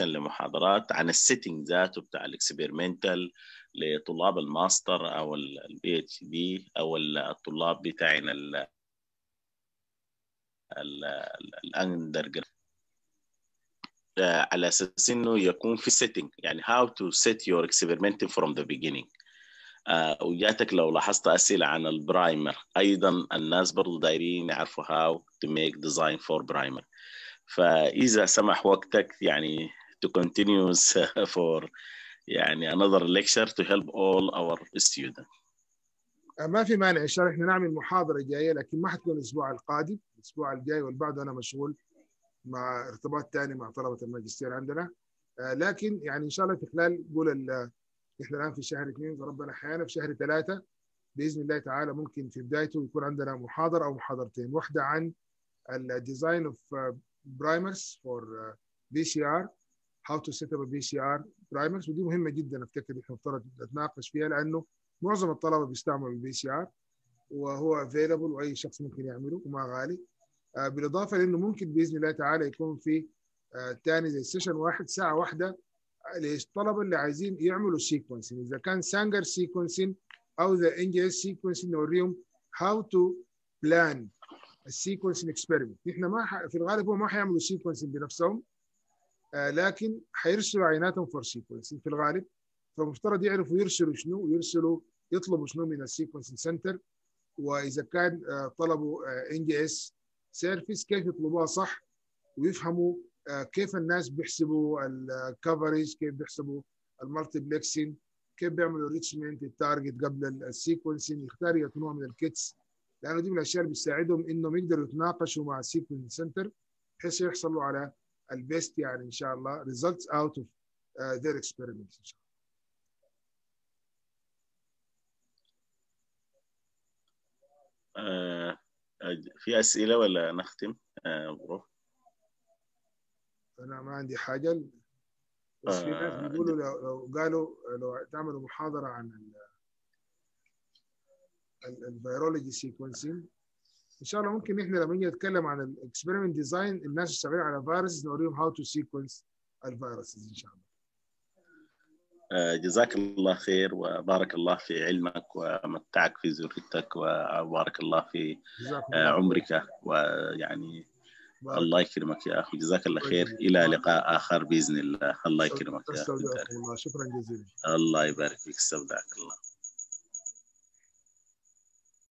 آه، لمحاضرات عن السيتنج ذاته بتاع الاكسبيرمنتال لطلاب الماستر أو البي اتش دي أو الطلاب بتاعنا الاندر على اساس انه يكون في سيتنج يعني هاو تو سيت يور اكسبيرمنت from the beginning آه، وجاتك لو لاحظت اسئله عن البرايمر ايضا الناس برضو دايرين يعرفوا هاو تو ميك ديزاين فور برايمر فاذا سمح وقتك يعني to كونتينيوز for يعني another lecture to help all our students آه، ما في مانع ان شاء الله احنا نعمل محاضره جايه لكن ما حتكون الاسبوع القادم الاسبوع الجاي والبعد انا مشغول مع ارتباط ثاني مع طلبه الماجستير عندنا آه، لكن يعني ان شاء الله في خلال قول احنا الان في شهر اثنين وربنا احيانا في شهر ثلاثه باذن الله تعالى ممكن في بدايته يكون عندنا محاضره او محاضرتين واحده عن الديزاين اوف برايمرز فور بي سي ار هاو تو سيت اب بي سي ار برايمرز ودي مهمه جدا افتكر احنا مفترض نتناقش فيها لانه معظم الطلبه بيستعملوا البي سي ار وهو افيلبل واي شخص ممكن يعمله وما غالي آه، بالاضافه لانه ممكن باذن الله تعالى يكون في ثاني آه، زي سيشن واحد ساعه واحده آه، للطلبه اللي عايزين يعملوا سيكونسين اذا كان سانجر سيكونسين او ذا ان جي اس سيكونسين نوريهم هاو تو بلان السيكونسين اكسبيرمنت احنا ما في الغالب هو ما حيعملوا سيكونسين بنفسهم لكن حيرسلوا عيناتهم فور سيكونسين في الغالب فمفترض يعرفوا يرسلوا شنو ويرسلوا يطلبوا شنو من السيكونسين سنتر واذا كان طلبوا ان جي اس سيرفيس كيف يطلبوها صح ويفهموا آه، كيف الناس بيحسبوا الكفرج كيف بيحسبوا المالتيبلكسنج كيف بيعملوا ريتشمنت التارجت قبل السيكونسنج يختاروا نوع من الكيتس لانه دي من الاشياء اللي بتساعدهم انهم يقدروا يتناقشوا مع السيكونس سنتر بحيث يحصلوا على البيست يعني ان شاء الله results out of ذير آه، their experiments ان شاء الله آه في اسئله ولا نختم بروف آه، انا ما عندي حاجه بس في ناس آه، بيقولوا لو, لو قالوا لو تعملوا محاضره عن الفيرولوجي سيكونسينج ان شاء الله ممكن احنا لما نيجي نتكلم عن الاكسبيرمنت ديزاين الناس شغالين على فيروس نوريهم هاو تو سيكونس الفيروسز ان شاء الله جزاك الله خير وبارك الله في علمك ومتعك في ذريتك وبارك الله في آه، عمرك ويعني الله يكرمك يا اخي جزاك الله خير الى لقاء اخر باذن الله الله يكرمك يا اخي شكرا جزيلا الله يبارك فيك استودعك الله